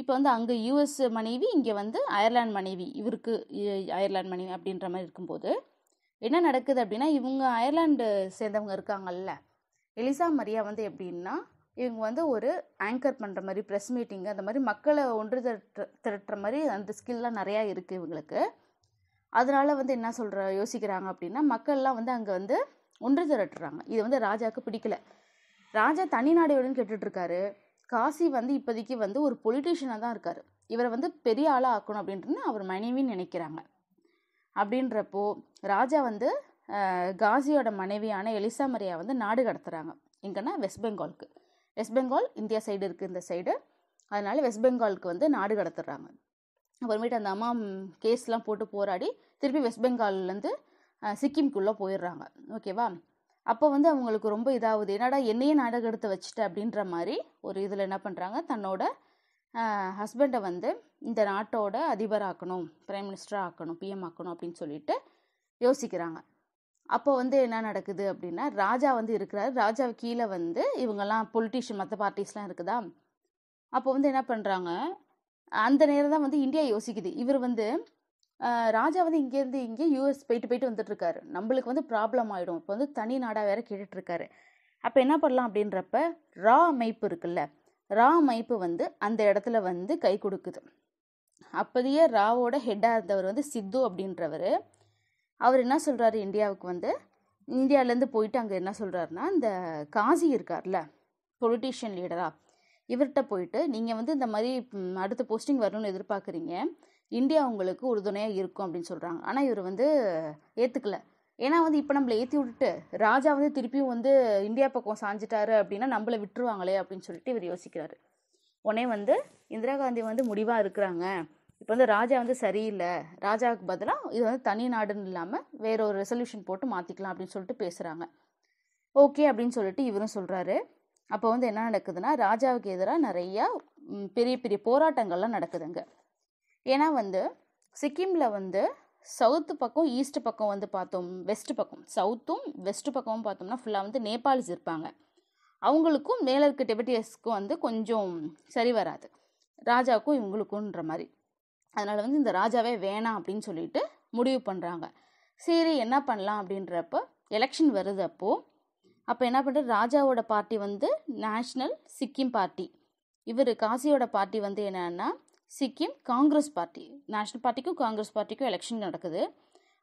இப்போ வந்து அங்கே யூஎஸ் மனைவி இங்கே வந்து அயர்லாந்து மனைவி இவருக்கு அயர்லாந்து மனைவி அப்படின்ற மாதிரி இருக்கும்போது என்ன நடக்குது அப்படின்னா இவங்க அயர்லாண்டு சேர்ந்தவங்க இருக்காங்கல்ல எலிசா மரியா வந்து எப்படின்னா இவங்க வந்து ஒரு ஆங்கர் பண்ணுற மாதிரி ப்ரெஸ் மீட்டிங் அந்த மாதிரி மக்களை ஒன்று திரட்டுற மாதிரி அந்த ஸ்கில்லாம் நிறையா இருக்குது இவங்களுக்கு அதனால் வந்து என்ன சொல்கிற யோசிக்கிறாங்க அப்படின்னா மக்கள்லாம் வந்து அங்கே வந்து ஒன்று திரட்டுறாங்க இது வந்து ராஜாவுக்கு பிடிக்கல ராஜா தனி நாடையோடனு கேட்டுட்ருக்காரு காசி வந்து இப்போதைக்கு வந்து ஒரு பொலிட்டீஷியனாக தான் இருக்கார் இவரை வந்து பெரிய ஆளாக ஆக்கணும் அப்படின்றது அவர் மனைவின்னு நினைக்கிறாங்க அப்படின்றப்போ ராஜா வந்து காசியோட மனைவியான எலிசா மரியா வந்து நாடு கடத்துகிறாங்க எங்கன்னா வெஸ்ட் பெங்காலுக்கு வெஸ்ட் பெங்கால் இந்தியா சைடு இருக்குது இந்த சைடு அதனால் வெஸ்ட் பெங்காலுக்கு வந்து நாடு கடத்துறாங்க அப்புறமேட்டு அந்த அம்மா கேஸ்லாம் போட்டு போராடி திருப்பி வெஸ்ட் பெங்கால்லேருந்து சிக்கிம்குள்ளே போயிடுறாங்க ஓகேவா அப்போ வந்து அவங்களுக்கு ரொம்ப இதாகுது என்னடா என்னையே நாடகம் எடுத்து வச்சுட்டேன் அப்படின்ற மாதிரி ஒரு இதில் என்ன பண்ணுறாங்க தன்னோட ஹஸ்பண்டை வந்து இந்த நாட்டோட அதிபர் ஆக்கணும் பிரைம் மினிஸ்டர் ஆக்கணும் பிஎம் ஆக்கணும் அப்படின்னு சொல்லிட்டு யோசிக்கிறாங்க அப்போ வந்து என்ன நடக்குது அப்படின்னா ராஜா வந்து இருக்கிறாரு ராஜா கீழே வந்து இவங்கெல்லாம் பொலிட்டிஷியன் மற்ற பார்ட்டிஸ்லாம் இருக்குதா அப்போ வந்து என்ன பண்ணுறாங்க அந்த நேரம் தான் வந்து இந்தியா யோசிக்குது இவர் வந்து ராஜா வந்து இங்கேருந்து இங்கே யூஎஸ் போயிட்டு போயிட்டு வந்துட்டுருக்காரு நம்மளுக்கு வந்து ப்ராப்ளம் ஆகிடும் இப்போ வந்து தனி நாடாக வேற கேட்டுட்ருக்காரு அப்போ என்ன பண்ணலாம் அப்படின்றப்ப ரா அமைப்பு இருக்குல்ல ரா அமைப்பு வந்து அந்த இடத்துல வந்து கை கொடுக்குது அப்போதையே ராவோட ஹெட்டாக இருந்தவர் வந்து சித்து அப்படின்றவர் அவர் என்ன சொல்கிறாரு இந்தியாவுக்கு வந்து இந்தியாவிலேருந்து போயிட்டு அங்கே என்ன சொல்கிறாருன்னா இந்த காசி இருக்கார்ல பொலிட்டீஷியன் லீடராக இவர்கிட்ட போயிட்டு நீங்கள் வந்து இந்த மாதிரி அடுத்த போஸ்டிங் வரணும்னு எதிர்பார்க்குறீங்க இந்தியா உங்களுக்கு உறுதுணையாக இருக்கும் அப்படின்னு சொல்கிறாங்க ஆனால் இவர் வந்து ஏற்றுக்கல ஏன்னா வந்து இப்போ நம்மளை ஏற்றி விட்டுட்டு ராஜா வந்து திருப்பியும் வந்து இந்தியா பக்கம் சாஞ்சிட்டாரு அப்படின்னா நம்மளை விட்டுருவாங்களே அப்படின்னு சொல்லிட்டு இவர் யோசிக்கிறாரு உடனே வந்து இந்திரா காந்தி வந்து முடிவாக இருக்கிறாங்க இப்போ வந்து ராஜா வந்து சரியில்லை ராஜாவுக்கு பதிலாக இது வந்து தனி நாடுன்னு இல்லாமல் வேற ஒரு ரெசல்யூஷன் போட்டு மாற்றிக்கலாம் அப்படின்னு சொல்லிட்டு பேசுகிறாங்க ஓகே அப்படின்னு சொல்லிட்டு இவரும் சொல்கிறாரு அப்போ வந்து என்ன நடக்குதுன்னா ராஜாவுக்கு எதிராக நிறையா பெரிய பெரிய போராட்டங்கள்லாம் நடக்குதுங்க ஏன்னா வந்து சிக்கிமில் வந்து சவுத்து பக்கம் ஈஸ்ட் பக்கம் வந்து பார்த்தோம் வெஸ்ட் பக்கம் சவுத்தும் வெஸ்ட் பக்கமும் பார்த்தோம்னா ஃபுல்லாக வந்து நேபாளிஸ் இருப்பாங்க அவங்களுக்கும் மேலே இருக்க டிபெட்டியஸ்க்கும் வந்து கொஞ்சம் சரி வராது ராஜாவுக்கும் இவங்களுக்கும்ன்ற மாதிரி அதனால் வந்து இந்த ராஜாவே வேணாம் அப்படின்னு சொல்லிட்டு முடிவு பண்ணுறாங்க சரி என்ன பண்ணலாம் அப்படின்றப்ப எலெக்ஷன் வருது அப்போது அப்போ என்ன பண்ணுறது ராஜாவோட பார்ட்டி வந்து நேஷ்னல் சிக்கிம் பார்ட்டி இவர் காசியோட பார்ட்டி வந்து என்னன்னா சிக்கிம் காங்கிரஸ் பார்ட்டி நேஷ்னல் பார்ட்டிக்கும் காங்கிரஸ் பார்ட்டிக்கும் எலெக்ஷன் நடக்குது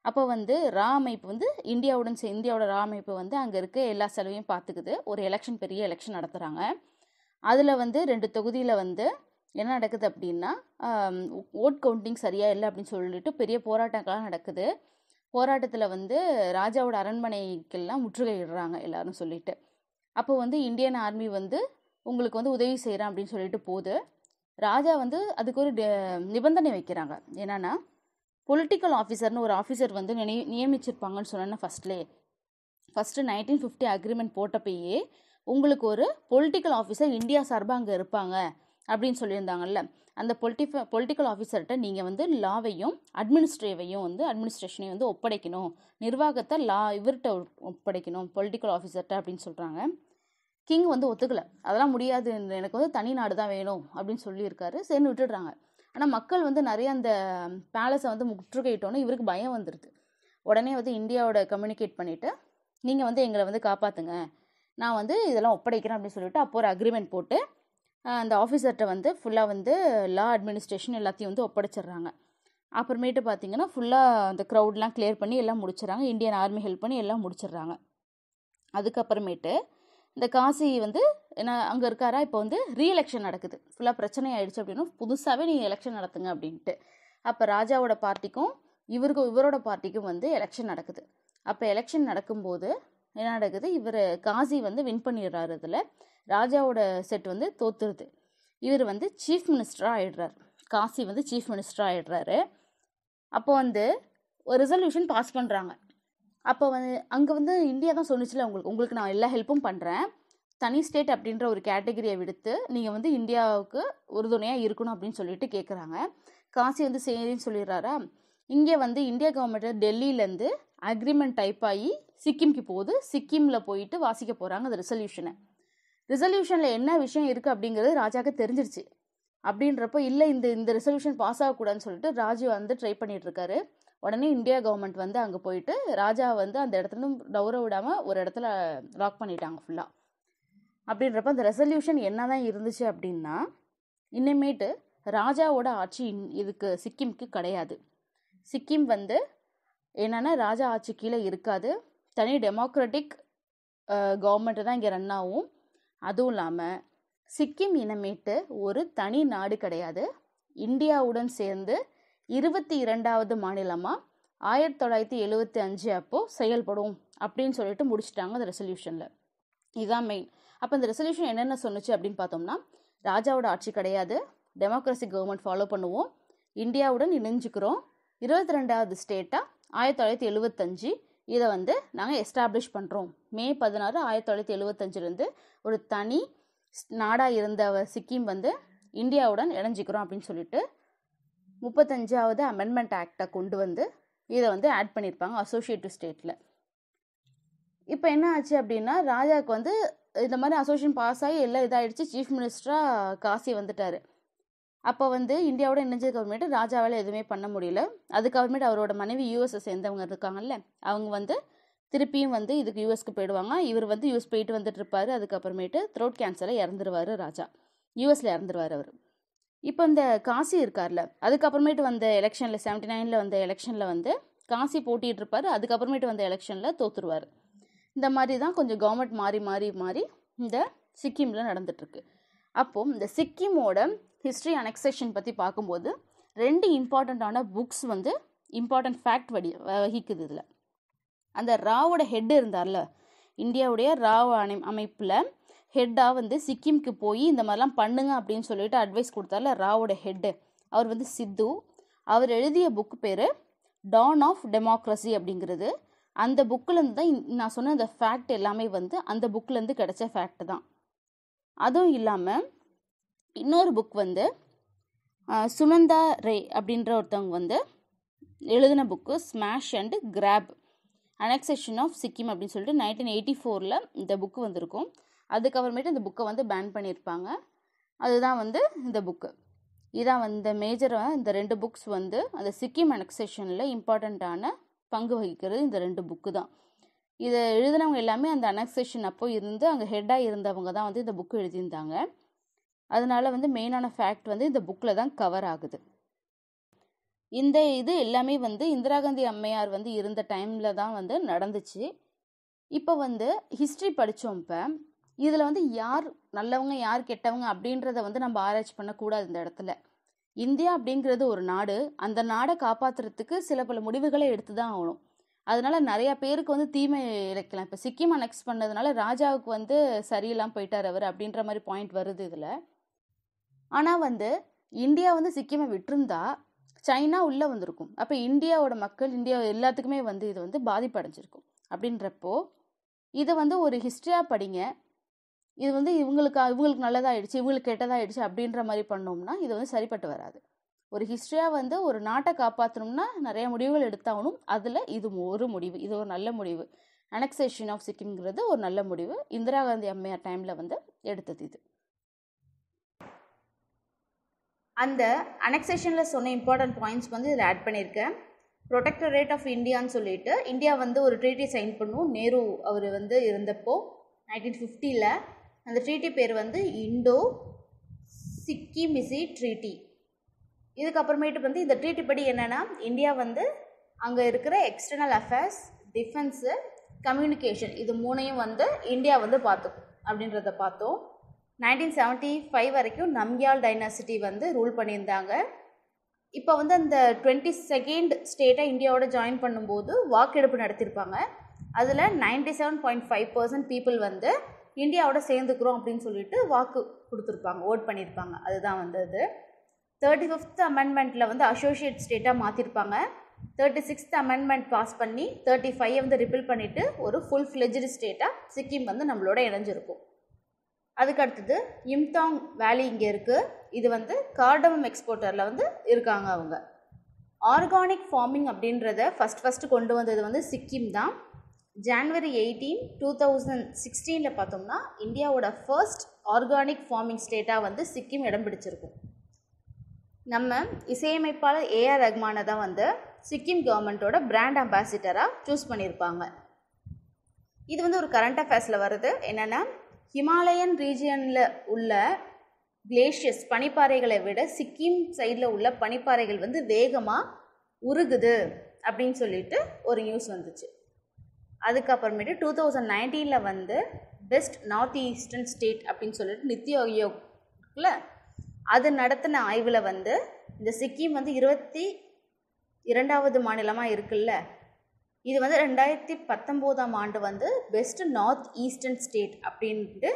அப்போ வந்து ரா அமைப்பு வந்து இந்தியாவுடன் இந்தியாவோட ரா அமைப்பு வந்து அங்கே இருக்க எல்லா செலவையும் பார்த்துக்குது ஒரு எலெக்ஷன் பெரிய எலெக்ஷன் நடத்துகிறாங்க அதில் வந்து ரெண்டு தொகுதியில் வந்து என்ன நடக்குது அப்படின்னா ஓட் கவுண்டிங் சரியாக இல்லை அப்படின்னு சொல்லிட்டு பெரிய போராட்டங்கள்லாம் நடக்குது போராட்டத்தில் வந்து ராஜாவோட அரண்மனைக்கெல்லாம் முற்றுகையிடுறாங்க எல்லாரும் சொல்லிட்டு அப்போ வந்து இந்தியன் ஆர்மி வந்து உங்களுக்கு வந்து உதவி செய்கிறான் அப்படின்னு சொல்லிட்டு போது ராஜா வந்து அதுக்கு ஒரு நிபந்தனை வைக்கிறாங்க என்னென்னா பொலிட்டிக்கல் ஆஃபீஸர்னு ஒரு ஆஃபீஸர் வந்து நினை நியமிச்சிருப்பாங்கன்னு சொன்னேன்னா ஃபஸ்ட்லேயே ஃபஸ்ட்டு நைன்டீன் ஃபிஃப்டி அக்ரிமெண்ட் போட்டப்பயே உங்களுக்கு ஒரு பொலிட்டிக்கல் ஆஃபீஸர் இந்தியா சார்பாக அங்கே இருப்பாங்க அப்படின்னு சொல்லியிருந்தாங்கல்ல அந்த பொலிட்டி பொலிட்டிக்கல் ஆஃபீஸர்கிட்ட நீங்கள் வந்து லாவையும் அட்மினிஸ்ட்ரேவையும் வந்து அட்மினிஸ்ட்ரேஷனையும் வந்து ஒப்படைக்கணும் நிர்வாகத்தை லா இவர்கிட்ட ஒப்படைக்கணும் பொலிட்டிக்கல் ஆஃபீஸர்கிட்ட அப்படின்னு சொல்கிறாங்க கிங் வந்து ஒத்துக்கலை அதெல்லாம் முடியாது எனக்கு வந்து தனி நாடு தான் வேணும் அப்படின்னு சொல்லியிருக்காரு சேர்ந்து விட்டுடுறாங்க ஆனால் மக்கள் வந்து நிறைய அந்த பேலஸை வந்து முற்றுகையிட்டோன்னே இவருக்கு பயம் வந்துடுது உடனே வந்து இந்தியாவோட கம்யூனிகேட் பண்ணிவிட்டு நீங்கள் வந்து எங்களை வந்து காப்பாற்றுங்க நான் வந்து இதெல்லாம் ஒப்படைக்கிறேன் அப்படின்னு சொல்லிவிட்டு அப்போ ஒரு அக்ரிமெண்ட் போட்டு அந்த ஆஃபீஸர்கிட்ட வந்து ஃபுல்லாக வந்து லா அட்மினிஸ்ட்ரேஷன் எல்லாத்தையும் வந்து ஒப்படைச்சிடுறாங்க அப்புறமேட்டு பார்த்திங்கன்னா ஃபுல்லாக அந்த க்ரௌட்லாம் கிளியர் பண்ணி எல்லாம் முடிச்சிடறாங்க இந்தியன் ஆர்மி ஹெல்ப் பண்ணி எல்லாம் முடிச்சிடுறாங்க அதுக்கப்புறமேட்டு இந்த காசி வந்து என்ன அங்கே இருக்காரா இப்போ வந்து ரீஎலெக்ஷன் நடக்குது ஃபுல்லாக பிரச்சனை ஆயிடுச்சு அப்படின்னா புதுசாகவே நீங்கள் எலெக்ஷன் நடத்துங்க அப்படின்ட்டு அப்போ ராஜாவோட பார்ட்டிக்கும் இவருக்கும் இவரோட பார்ட்டிக்கும் வந்து எலெக்ஷன் நடக்குது அப்போ எலெக்ஷன் நடக்கும்போது என்ன நடக்குது இவர் காசி வந்து வின் பண்ணிடுறாரு இதில் ராஜாவோட செட் வந்து தோத்துருது இவர் வந்து சீஃப் மினிஸ்டராக ஆகிடுறார் காசி வந்து சீஃப் மினிஸ்டராக ஆகிடுறாரு அப்போ வந்து ஒரு ரிசல்யூஷன் பாஸ் பண்ணுறாங்க அப்போ வந்து அங்கே வந்து இந்தியா தான் சொன்னிச்சுல உங்களுக்கு உங்களுக்கு நான் எல்லா ஹெல்ப்பும் பண்ணுறேன் தனி ஸ்டேட் அப்படின்ற ஒரு கேட்டகரியை விடுத்து நீங்கள் வந்து இந்தியாவுக்கு உறுதுணையாக இருக்கணும் அப்படின்னு சொல்லிட்டு கேட்குறாங்க காசி வந்து சரின்னு சொல்லிடுறாரா இங்கே வந்து இந்தியா கவர்மெண்ட் டெல்லியிலேருந்து அக்ரிமெண்ட் டைப் ஆகி சிக்கிம்க்கு போகுது சிக்கிமில் போயிட்டு வாசிக்க போகிறாங்க அந்த ரிசல்யூஷனை ரிசல்யூஷனில் என்ன விஷயம் இருக்குது அப்படிங்கிறது ராஜாவுக்கு தெரிஞ்சிருச்சு அப்படின்றப்ப இல்லை இந்த இந்த ரிசல்யூஷன் பாஸ் ஆகக்கூடாதுன்னு சொல்லிட்டு ராஜு வந்து ட்ரை பண்ணிகிட்ருக்காரு உடனே இந்தியா கவர்மெண்ட் வந்து அங்கே போயிட்டு ராஜா வந்து அந்த இடத்துல டவுர விடாமல் ஒரு இடத்துல லாக் பண்ணிட்டாங்க ஃபுல்லாக அப்படின்றப்ப அந்த ரெசல்யூஷன் என்ன தான் இருந்துச்சு அப்படின்னா இனிமேட்டு ராஜாவோட ஆட்சி இதுக்கு சிக்கிம்க்கு கிடையாது சிக்கிம் வந்து என்னென்னா ராஜா ஆட்சி கீழே இருக்காது தனி டெமோக்ராட்டிக் கவர்மெண்ட்டு தான் இங்கே ரன் ஆகும் அதுவும் இல்லாமல் சிக்கிம் இனமேட்டு ஒரு தனி நாடு கிடையாது இந்தியாவுடன் சேர்ந்து இருபத்தி இரண்டாவது மாநிலமாக ஆயிரத்தி தொள்ளாயிரத்தி எழுபத்தி அஞ்சு அப்போது செயல்படும் அப்படின்னு சொல்லிட்டு முடிச்சிட்டாங்க அந்த ரெசல்யூஷனில் இதுதான் மெயின் அப்போ இந்த ரெசல்யூஷன் என்னென்ன சொன்னுச்சு அப்படின்னு பார்த்தோம்னா ராஜாவோட ஆட்சி கிடையாது டெமோக்ரஸி கவர்மெண்ட் ஃபாலோ பண்ணுவோம் இந்தியாவுடன் இணைஞ்சுக்கிறோம் இருபத்தி ரெண்டாவது ஸ்டேட்டாக ஆயிரத்தி தொள்ளாயிரத்தி எழுபத்தஞ்சு இதை வந்து நாங்கள் எஸ்டாப்ளிஷ் பண்ணுறோம் மே பதினாறு ஆயிரத்தி தொள்ளாயிரத்தி எழுபத்தஞ்சிலேருந்து ஒரு தனி நாடாக இருந்த சிக்கிம் வந்து இந்தியாவுடன் இணைஞ்சிக்கிறோம் அப்படின்னு சொல்லிட்டு முப்பத்தஞ்சாவது அமெண்ட்மெண்ட் ஆக்டை கொண்டு வந்து இதை வந்து ஆட் பண்ணியிருப்பாங்க அசோசியேட்டிவ் ஸ்டேட்டில் இப்போ என்ன ஆச்சு அப்படின்னா ராஜாவுக்கு வந்து இந்த மாதிரி அசோசியேஷன் பாஸ் ஆகி எல்லாம் இதாகிடுச்சு சீஃப் மினிஸ்டராக காசி வந்துட்டார் அப்போ வந்து இந்தியாவோட இணைஞ்ச கவர்மெண்ட் ராஜாவால் எதுவுமே பண்ண முடியல அதுக்கப்புறமேட்டு அவரோட மனைவி யூஎஸை சேர்ந்தவங்க இருக்காங்கல்ல அவங்க வந்து திருப்பியும் வந்து இதுக்கு யூஎஸ்க்கு போயிடுவாங்க இவர் வந்து யூஎஸ் போயிட்டு வந்துட்டு இருப்பாரு அதுக்கப்புறமேட்டு த்ரோட் கேன்சரில் இறந்துருவார் ராஜா யூஎஸில் இறந்துருவார் அவர் இப்போ இந்த காசி இருக்கார்ல அதுக்கப்புறமேட்டு வந்த எலெக்ஷனில் செவன்டி நைனில் வந்த எலெக்ஷனில் வந்து காசி போட்டிகிட்டு இருப்பார் அதுக்கப்புறமேட்டு வந்த எலெக்ஷனில் தோற்றுருவார் இந்த மாதிரி தான் கொஞ்சம் கவர்மெண்ட் மாறி மாறி மாறி இந்த சிக்கிமில் நடந்துட்டுருக்கு அப்போது இந்த சிக்கிமோட ஹிஸ்ட்ரி அண்ட் பற்றி பார்க்கும்போது ரெண்டு இம்பார்ட்டண்ட்டான புக்ஸ் வந்து இம்பார்ட்டண்ட் ஃபேக்ட் வடி வகிக்குது இதில் அந்த ராவோட ஹெட் இருந்தார்ல இந்தியாவுடைய ராவ் அணை அமைப்பில் ஹெட்டாக வந்து சிக்கிம்க்கு போய் இந்த மாதிரிலாம் பண்ணுங்க அப்படின்னு சொல்லிட்டு அட்வைஸ் கொடுத்தார்ல ராவோட ஹெட்டு அவர் வந்து சித்து அவர் எழுதிய புக்கு பேர் டான் ஆஃப் டெமோக்ரஸி அப்படிங்கிறது அந்த புக்கிலேருந்து தான் நான் சொன்ன அந்த ஃபேக்ட் எல்லாமே வந்து அந்த புக்கிலேருந்து கிடச்ச ஃபேக்ட் தான் அதுவும் இல்லாமல் இன்னொரு புக் வந்து சுனந்தா ரே அப்படின்ற ஒருத்தவங்க வந்து எழுதின book smash and grab annexation of Sikkim அப்படின்னு சொல்லிட்டு நைன்டீன் எயிட்டி ஃபோரில் இந்த புக்கு வந்திருக்கும் அதுக்கப்புறமேட்டு இந்த புக்கை வந்து பேன் பண்ணியிருப்பாங்க அதுதான் வந்து இந்த புக்கு இதான் இந்த மேஜராக இந்த ரெண்டு புக்ஸ் வந்து அந்த சிக்கிம் அனெக்சேஷனில் இம்பார்ட்டண்ட்டான பங்கு வகிக்கிறது இந்த ரெண்டு புக்கு தான் இதை எழுதினவங்க எல்லாமே அந்த அனெக்சேஷன் அப்போ இருந்து அங்கே ஹெட்டாக இருந்தவங்க தான் வந்து இந்த புக்கு எழுதியிருந்தாங்க அதனால வந்து மெயினான ஃபேக்ட் வந்து இந்த புக்கில் தான் கவர் ஆகுது இந்த இது எல்லாமே வந்து இந்திரா காந்தி அம்மையார் வந்து இருந்த டைமில் தான் வந்து நடந்துச்சு இப்போ வந்து ஹிஸ்ட்ரி படித்தோம் இப்போ இதில் வந்து யார் நல்லவங்க யார் கெட்டவங்க அப்படின்றத வந்து நம்ம ஆராய்ச்சி பண்ணக்கூடாது இந்த இடத்துல இந்தியா அப்படிங்கிறது ஒரு நாடு அந்த நாடை காப்பாற்றுறதுக்கு சில பல முடிவுகளை எடுத்து தான் ஆகணும் அதனால நிறையா பேருக்கு வந்து தீமை இழைக்கலாம் இப்போ சிக்கிம் அனெக்ஸ் பண்ணதுனால ராஜாவுக்கு வந்து சரியில்லாமல் போயிட்டார் அவர் அப்படின்ற மாதிரி பாயிண்ட் வருது இதில் ஆனால் வந்து இந்தியா வந்து சிக்கிமை விட்டுருந்தா சைனா உள்ளே வந்திருக்கும் அப்போ இந்தியாவோட மக்கள் இந்தியா எல்லாத்துக்குமே வந்து இது வந்து பாதிப்பு அடைஞ்சிருக்கும் அப்படின்றப்போ இதை வந்து ஒரு ஹிஸ்ட்ரியாக படிங்க இது வந்து இவங்களுக்கு இவங்களுக்கு நல்லதாகிடுச்சு இவங்களுக்கு கெட்டதாகிடுச்சு அப்படின்ற மாதிரி பண்ணோம்னா இது வந்து சரிப்பட்டு வராது ஒரு ஹிஸ்ட்ரியாக வந்து ஒரு நாட்டை காப்பாற்றணும்னா நிறைய முடிவுகள் எடுத்தாகணும் அதில் இது ஒரு முடிவு இது ஒரு நல்ல முடிவு அனெக்சேஷன் ஆஃப் சிக்கிம்ங்கிறது ஒரு நல்ல முடிவு இந்திரா காந்தி அம்மையார் டைமில் வந்து எடுத்தது இது அந்த அனெக்ஸேஷனில் சொன்ன இம்பார்ட்டன்ட் பாயிண்ட்ஸ் வந்து இதில் ஆட் பண்ணியிருக்கேன் ப்ரொடெக்டரேட் ஆஃப் இந்தியான்னு சொல்லிட்டு இந்தியா வந்து ஒரு ட்ரீட்டி சைன் பண்ணும் நேரு அவர் வந்து இருந்தப்போ நைன்டீன் ஃபிஃப்டியில் அந்த ட்ரீட்டி பேர் வந்து இண்டோ சிக்கிமிசி ட்ரீட்டி இதுக்கப்புறமேட்டு வந்து இந்த ட்ரீட்டி படி என்னென்னா இந்தியா வந்து அங்கே இருக்கிற எக்ஸ்டர்னல் அஃபேர்ஸ் டிஃபென்ஸு கம்யூனிகேஷன் இது மூணையும் வந்து இந்தியா வந்து பார்த்துக்கும் அப்படின்றத பார்த்தோம் நைன்டீன் செவன்ட்டி ஃபைவ் வரைக்கும் நம்யால் டைனாசிட்டி வந்து ரூல் பண்ணியிருந்தாங்க இப்போ வந்து அந்த டுவெண்ட்டி செகண்ட் ஸ்டேட்டாக இந்தியாவோட ஜாயின் பண்ணும்போது வாக்கெடுப்பு நடத்தியிருப்பாங்க அதில் ninety seven point five percent people வந்து இந்தியாவோட சேர்ந்துக்கிறோம் அப்படின்னு சொல்லிட்டு வாக்கு கொடுத்துருப்பாங்க ஓட் பண்ணியிருப்பாங்க அதுதான் வந்து அது தேர்ட்டி ஃபிஃப்த் அமெண்ட்மெண்ட்டில் வந்து அசோசியேட் ஸ்டேட்டாக மாற்றிருப்பாங்க தேர்ட்டி சிக்ஸ்த் அமெண்ட்மெண்ட் பாஸ் பண்ணி தேர்ட்டி ஃபைவ் வந்து ரிப்பீல் பண்ணிவிட்டு ஒரு ஃபுல் ஃப்ளெஜ்டு ஸ்டேட்டாக சிக்கிம் வந்து நம்மளோட இணைஞ்சிருக்கும் அதுக்கு அடுத்தது இம்தாங் வேலி இங்கே இருக்குது இது வந்து கார்டமம் எக்ஸ்போர்ட்டரில் வந்து இருக்காங்க அவங்க ஆர்கானிக் ஃபார்மிங் அப்படின்றத ஃபஸ்ட் ஃபஸ்ட்டு கொண்டு வந்தது வந்து சிக்கிம் தான் ஜான்வரி எயிட்டீன் டூ தௌசண்ட் சிக்ஸ்டீனில் பார்த்தோம்னா இந்தியாவோட ஃபர்ஸ்ட் ஆர்கானிக் ஃபார்மிங் ஸ்டேட்டாக வந்து சிக்கிம் இடம் பிடிச்சிருக்கும் நம்ம இசையமைப்பாளர் ஏஆர் ரஹ்மானை தான் வந்து சிக்கிம் கவர்மெண்ட்டோட பிராண்ட் அம்பாசிடராக சூஸ் பண்ணியிருப்பாங்க இது வந்து ஒரு கரண்ட் அஃபேர்ஸில் வருது என்னென்னா ஹிமாலயன் ரீஜியனில் உள்ள கிளேஷியஸ் பனிப்பாறைகளை விட சிக்கிம் சைடில் உள்ள பனிப்பாறைகள் வந்து வேகமாக உருகுது அப்படின்னு சொல்லிட்டு ஒரு நியூஸ் வந்துச்சு அதுக்கப்புறமேட்டு டூ தௌசண்ட் நைன்டீனில் வந்து பெஸ்ட் நார்த் ஈஸ்டர்ன் ஸ்டேட் அப்படின்னு சொல்லிட்டு நித்தி ஆயோக்ல அது நடத்தின ஆய்வில் வந்து இந்த சிக்கிம் வந்து இருபத்தி இரண்டாவது மாநிலமாக இருக்குல்ல இது வந்து ரெண்டாயிரத்தி பத்தொம்போதாம் ஆண்டு வந்து பெஸ்ட் நார்த் ஈஸ்டர்ன் ஸ்டேட் அப்படின்ட்டு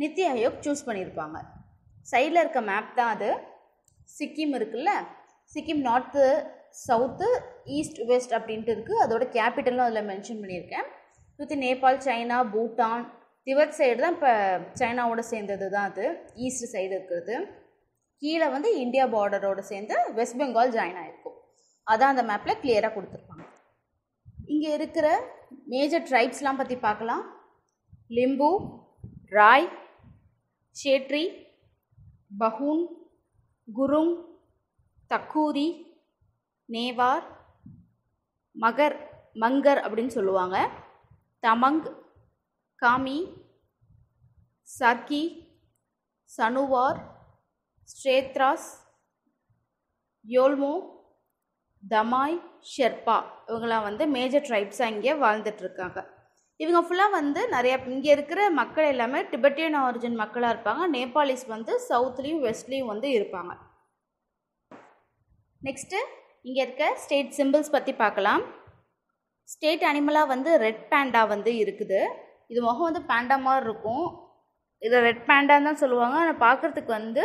நித்தி ஆயோக் சூஸ் பண்ணியிருப்பாங்க சைடில் இருக்க மேப் தான் அது சிக்கிம் இருக்குல்ல Sikkim north south east west அப்படின்ட்டு இருக்குது அதோட கேபிட்டலும் அதில் மென்ஷன் பண்ணியிருக்கேன் சுற்றி நேபாள் சைனா பூட்டான் திவத் சைடு தான் இப்போ சைனாவோட சேர்ந்தது தான் அது ஈஸ்ட் சைடு இருக்கிறது கீழே வந்து இந்தியா பார்டரோடு சேர்ந்து வெஸ்ட் பெங்கால் ஜாயின் ஆகிருக்கும் அதான் அந்த மேப்பில் கிளியராக கொடுத்துருக்கோம் இங்கே இருக்கிற மேஜர் ட்ரைப்ஸ்லாம் பற்றி பார்க்கலாம் லிம்பு ராய் சேட்ரி பஹூன் குருங் தக்கூரி நேவார் மகர் மங்கர் அப்படின்னு சொல்லுவாங்க தமங் காமி சர்க்கி சனுவார் ஸ்ரேத்ராஸ் யோல்மோ தமாய் ஷெர்பா இவங்களாம் வந்து மேஜர் ட்ரைப்ஸாக இங்கே வாழ்ந்துட்டுருக்காங்க இவங்க ஃபுல்லாக வந்து நிறைய இங்கே இருக்கிற மக்கள் எல்லாமே டிபெட்டியன் ஆரிஜின் மக்களாக இருப்பாங்க நேபாளிஸ் வந்து சவுத்லேயும் வெஸ்ட்லேயும் வந்து இருப்பாங்க நெக்ஸ்ட்டு இங்கே இருக்க ஸ்டேட் சிம்பிள்ஸ் பற்றி பார்க்கலாம் ஸ்டேட் அனிமலாக வந்து ரெட் பேண்டா வந்து இருக்குது இது முகம் வந்து பேண்டா மாதிரி இருக்கும் இதை ரெட் பேண்டான்னு தான் சொல்லுவாங்க ஆனால் பார்க்குறதுக்கு வந்து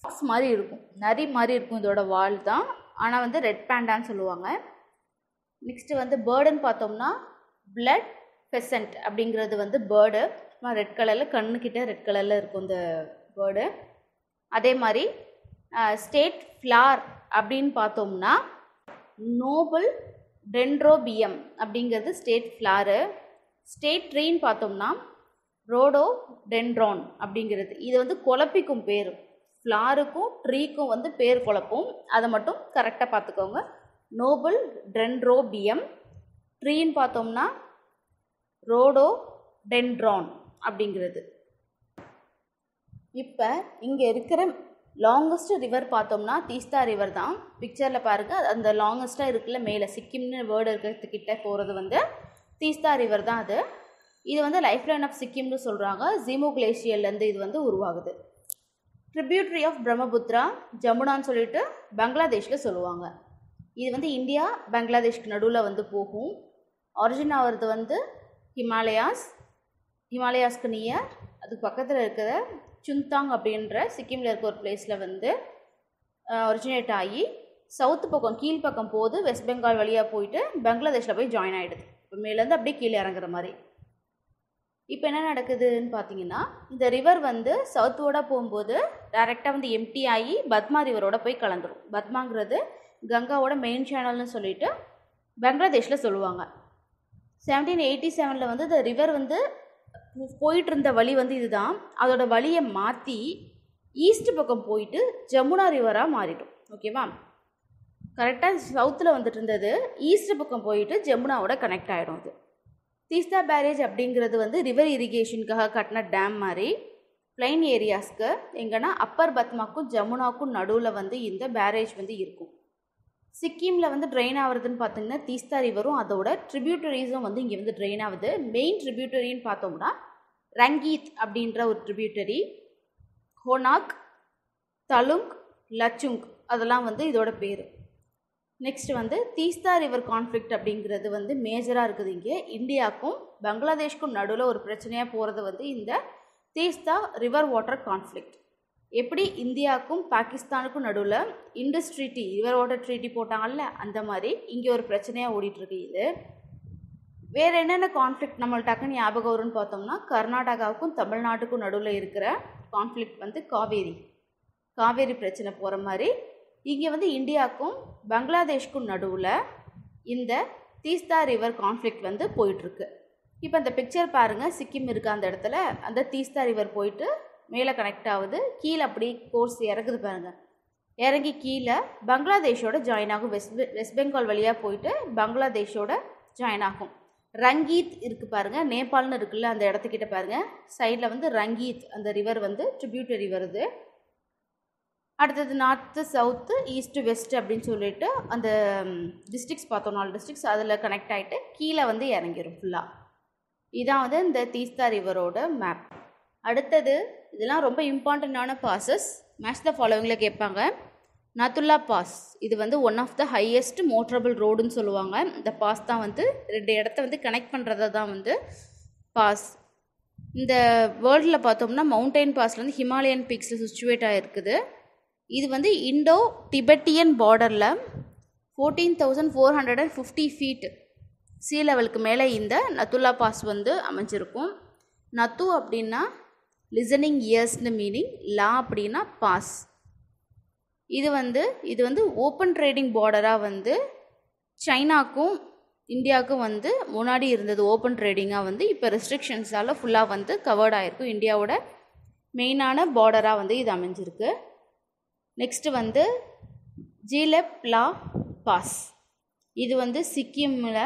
ஃபாக்ஸ் மாதிரி இருக்கும் நரி மாதிரி இருக்கும் இதோட வால் தான் ஆனால் வந்து ரெட் பேண்டான்னு சொல்லுவாங்க நெக்ஸ்ட்டு வந்து பேர்டுன்னு பார்த்தோம்னா பிளட் ஃபெசன்ட் அப்படிங்கிறது வந்து பேர்டு ரெட் கலரில் கண்ணுக்கிட்ட ரெட் கலரில் இருக்கும் இந்த பேர்டு அதே மாதிரி ஸ்டேட் ஃப்ளார் அப்படின்னு பார்த்தோம்னா நோபல் டென்ட்ரோபியம் அப்படிங்கிறது ஸ்டேட் ஃப்ளாரு ஸ்டேட் ட்ரீன்னு பார்த்தோம்னா ரோடோ டென்ட்ரான் அப்படிங்கிறது இது வந்து குழப்பிக்கும் பேர் ஃப்ளாருக்கும் ட்ரீக்கும் வந்து பேர் குழப்பும் அதை மட்டும் கரெக்டாக பார்த்துக்கோங்க நோபல் டென்ட்ரோபியம் ட்ரீன்னு பார்த்தோம்னா ரோடோ டென்ட்ரான் அப்படிங்கிறது இப்போ இங்கே இருக்கிற லாங்கஸ்ட் ரிவர் பார்த்தோம்னா தீஸ்தா ரிவர் தான் பிக்சரில் பாருங்கள் அந்த லாங்கஸ்ட்டாக இருக்குல்ல மேலே சிக்கிம்னு வேர்டு இருக்கிறதுக்கிட்ட போகிறது வந்து தீஸ்தா ரிவர் தான் அது இது வந்து லைஃப் லைன் ஆஃப் சிக்கிம்னு சொல்கிறாங்க ஜீமோ கிளேஷியர்லேருந்து இது வந்து உருவாகுது ட்ரிபியூட்ரி ஆஃப் பிரம்மபுத்ரா ஜமுனான்னு சொல்லிட்டு பங்களாதேஷில் சொல்லுவாங்க இது வந்து இந்தியா பங்களாதேஷ்க்கு நடுவில் வந்து போகும் ஆரிஜின் ஆகிறது வந்து ஹிமாலயாஸ் ஹிமாலயாஸ்க்கு நியர் அதுக்கு பக்கத்தில் இருக்கிற சுந்தாங் அப்படின்ற சிக்கிமில் இருக்க ஒரு பிளேஸில் வந்து ஒரிஜினேட் ஆகி சவுத் பக்கம் கீழ் பக்கம் போது வெஸ்ட் பெங்கால் வழியாக போயிட்டு பங்களாதேஷில் போய் ஜாயின் ஆகிடுது இப்போ மேலேருந்து அப்படியே கீழே இறங்குற மாதிரி இப்போ என்ன நடக்குதுன்னு பார்த்தீங்கன்னா இந்த ரிவர் வந்து சவுத்தோட போகும்போது டைரெக்டாக வந்து எம்டி ஆகி பத்மா ரிவரோட போய் கலந்துரும் பத்மாங்கிறது கங்காவோட மெயின் சேனல்னு சொல்லிட்டு பங்களாதேஷில் சொல்லுவாங்க செவன்டீன் எயிட்டி செவனில் வந்து இந்த ரிவர் வந்து போயிட்டு இருந்த வழி வந்து இதுதான் அதோட வழியை மாற்றி ஈஸ்ட் பக்கம் போயிட்டு ஜமுனா ரிவராக மாறிடும் ஓகேவா கரெக்டாக சவுத்தில் வந்துட்டு இருந்தது ஈஸ்ட் பக்கம் போயிட்டு ஜமுனாவோட கனெக்ட் ஆகிடும் அது தீஸ்தா பேரேஜ் அப்படிங்கிறது வந்து ரிவர் இரிகேஷனுக்காக கட்டின டேம் மாதிரி பிளைன் ஏரியாஸ்க்கு எங்கன்னா அப்பர் பத்மாக்கும் ஜமுனாக்கும் நடுவில் வந்து இந்த பேரேஜ் வந்து இருக்கும் சிக்கிமில் வந்து ட்ரெயின் ஆகுறதுன்னு பார்த்தீங்கன்னா தீஸ்தா ரிவரும் அதோட ட்ரிபியூட்டரிஸும் வந்து இங்கே வந்து ட்ரெயின் ஆகுது மெயின் ட்ரிபியூட்டரின்னு பார்த்தோம்னா ரங்கீத் அப்படின்ற ஒரு ட்ரிபியூட்டரி ஹோனாக் தலுங் லச்சுங் அதெல்லாம் வந்து இதோட பேர் நெக்ஸ்ட் வந்து தீஸ்தா ரிவர் கான்ஃப்ளிக்ட் அப்படிங்கிறது வந்து மேஜராக இருக்குது இங்கே இந்தியாவுக்கும் பங்களாதேஷ்க்கும் நடுவில் ஒரு பிரச்சனையாக போகிறது வந்து இந்த தீஸ்தா ரிவர் வாட்டர் கான்ஃப்ளிக்ட் எப்படி இந்தியாவுக்கும் பாகிஸ்தானுக்கும் நடுவில் Indus treaty river water treaty போட்டாங்கல்ல அந்த மாதிரி இங்கே ஒரு பிரச்சனையாக ஓடிட்டுருக்கு இது வேறு என்னென்ன கான்ஃப்ளிக்ட் நம்மளுக்கு டக்குன்னு ஞாபகம் வரும்னு பார்த்தோம்னா கர்நாடகாவுக்கும் தமிழ்நாட்டுக்கும் நடுவில் இருக்கிற கான்ஃப்ளிக்ட் வந்து காவேரி காவேரி பிரச்சனை போகிற மாதிரி இங்கே வந்து இந்தியாவுக்கும் பங்களாதேஷ்க்கும் நடுவில் இந்த தீஸ்தா ரிவர் கான்ஃப்ளிக் வந்து போயிட்டுருக்கு இப்போ அந்த பிக்சர் பாருங்கள் சிக்கிம் இருக்குது அந்த இடத்துல அந்த தீஸ்தா ரிவர் போயிட்டு மேலே கனெக்ட் ஆகுது கீழே அப்படி கோர்ஸ் இறங்குது பாருங்கள் இறங்கி கீழே பங்களாதேஷோட ஜாயின் ஆகும் வெஸ்ட் வெஸ்ட் பெங்கால் வழியாக போயிட்டு பங்களாதேஷோட ஜாயின் ஆகும் ரங்கீத் இருக்குது பாருங்கள் நேபாள்னு இருக்குல்ல அந்த இடத்துக்கிட்ட பாருங்கள் சைடில் வந்து ரங்கீத் அந்த ரிவர் வந்து ட்ரிபியூட்டரி வருது அடுத்தது நார்த்து சவுத்து ஈஸ்ட்டு வெஸ்ட்டு அப்படின்னு சொல்லிட்டு அந்த டிஸ்ட்ரிக்ஸ் பார்த்தோம் நாலு டிஸ்ட்ரிக்ஸ் அதில் கனெக்ட் ஆகிட்டு கீழே வந்து இறங்கிடும் ஃபுல்லாக இதான் வந்து இந்த தீஸ்தா ரிவரோட மேப் அடுத்தது இதெல்லாம் ரொம்ப இம்பார்ட்டண்ட்டான பாசஸ் மேட்ச் த ஃபாலோவிங்கில் கேட்பாங்க நத்துல்லா பாஸ் இது வந்து one of the highest motorable ரோடுன்னு சொல்லுவாங்க இந்த பாஸ் தான் வந்து ரெண்டு இடத்த வந்து கனெக்ட் பண்ணுறது தான் வந்து பாஸ் இந்த வேர்ல்டில் பார்த்தோம்னா மவுண்டைன் பாஸ்லேருந்து ஹிமாலயன் பீக்ஸில் சுச்சுவேட் ஆகிருக்குது இது வந்து இண்டோ டிபெட்டியன் பார்டரில் fourteen thousand four hundred and fifty feet sea லெவலுக்கு மேலே இந்த நத்துலா பாஸ் வந்து அமைஞ்சிருக்கும் நத்து அப்படின்னா லிசனிங் இயர்ஸ்னு மீனிங் லா அப்படின்னா பாஸ் இது வந்து இது வந்து ஓப்பன் ட்ரேடிங் பார்டராக வந்து சைனாக்கும் இந்தியாவுக்கும் வந்து முன்னாடி இருந்தது ஓப்பன் ட்ரேடிங்காக வந்து இப்போ ரெஸ்ட்ரிக்ஷன்ஸால் ஃபுல்லாக வந்து கவர்ட் ஆகிருக்கும் இந்தியாவோட மெயினான பார்டராக வந்து இது அமைஞ்சிருக்கு நெக்ஸ்ட்டு வந்து ஜிலெப் லா பாஸ் இது வந்து சிக்கிமில்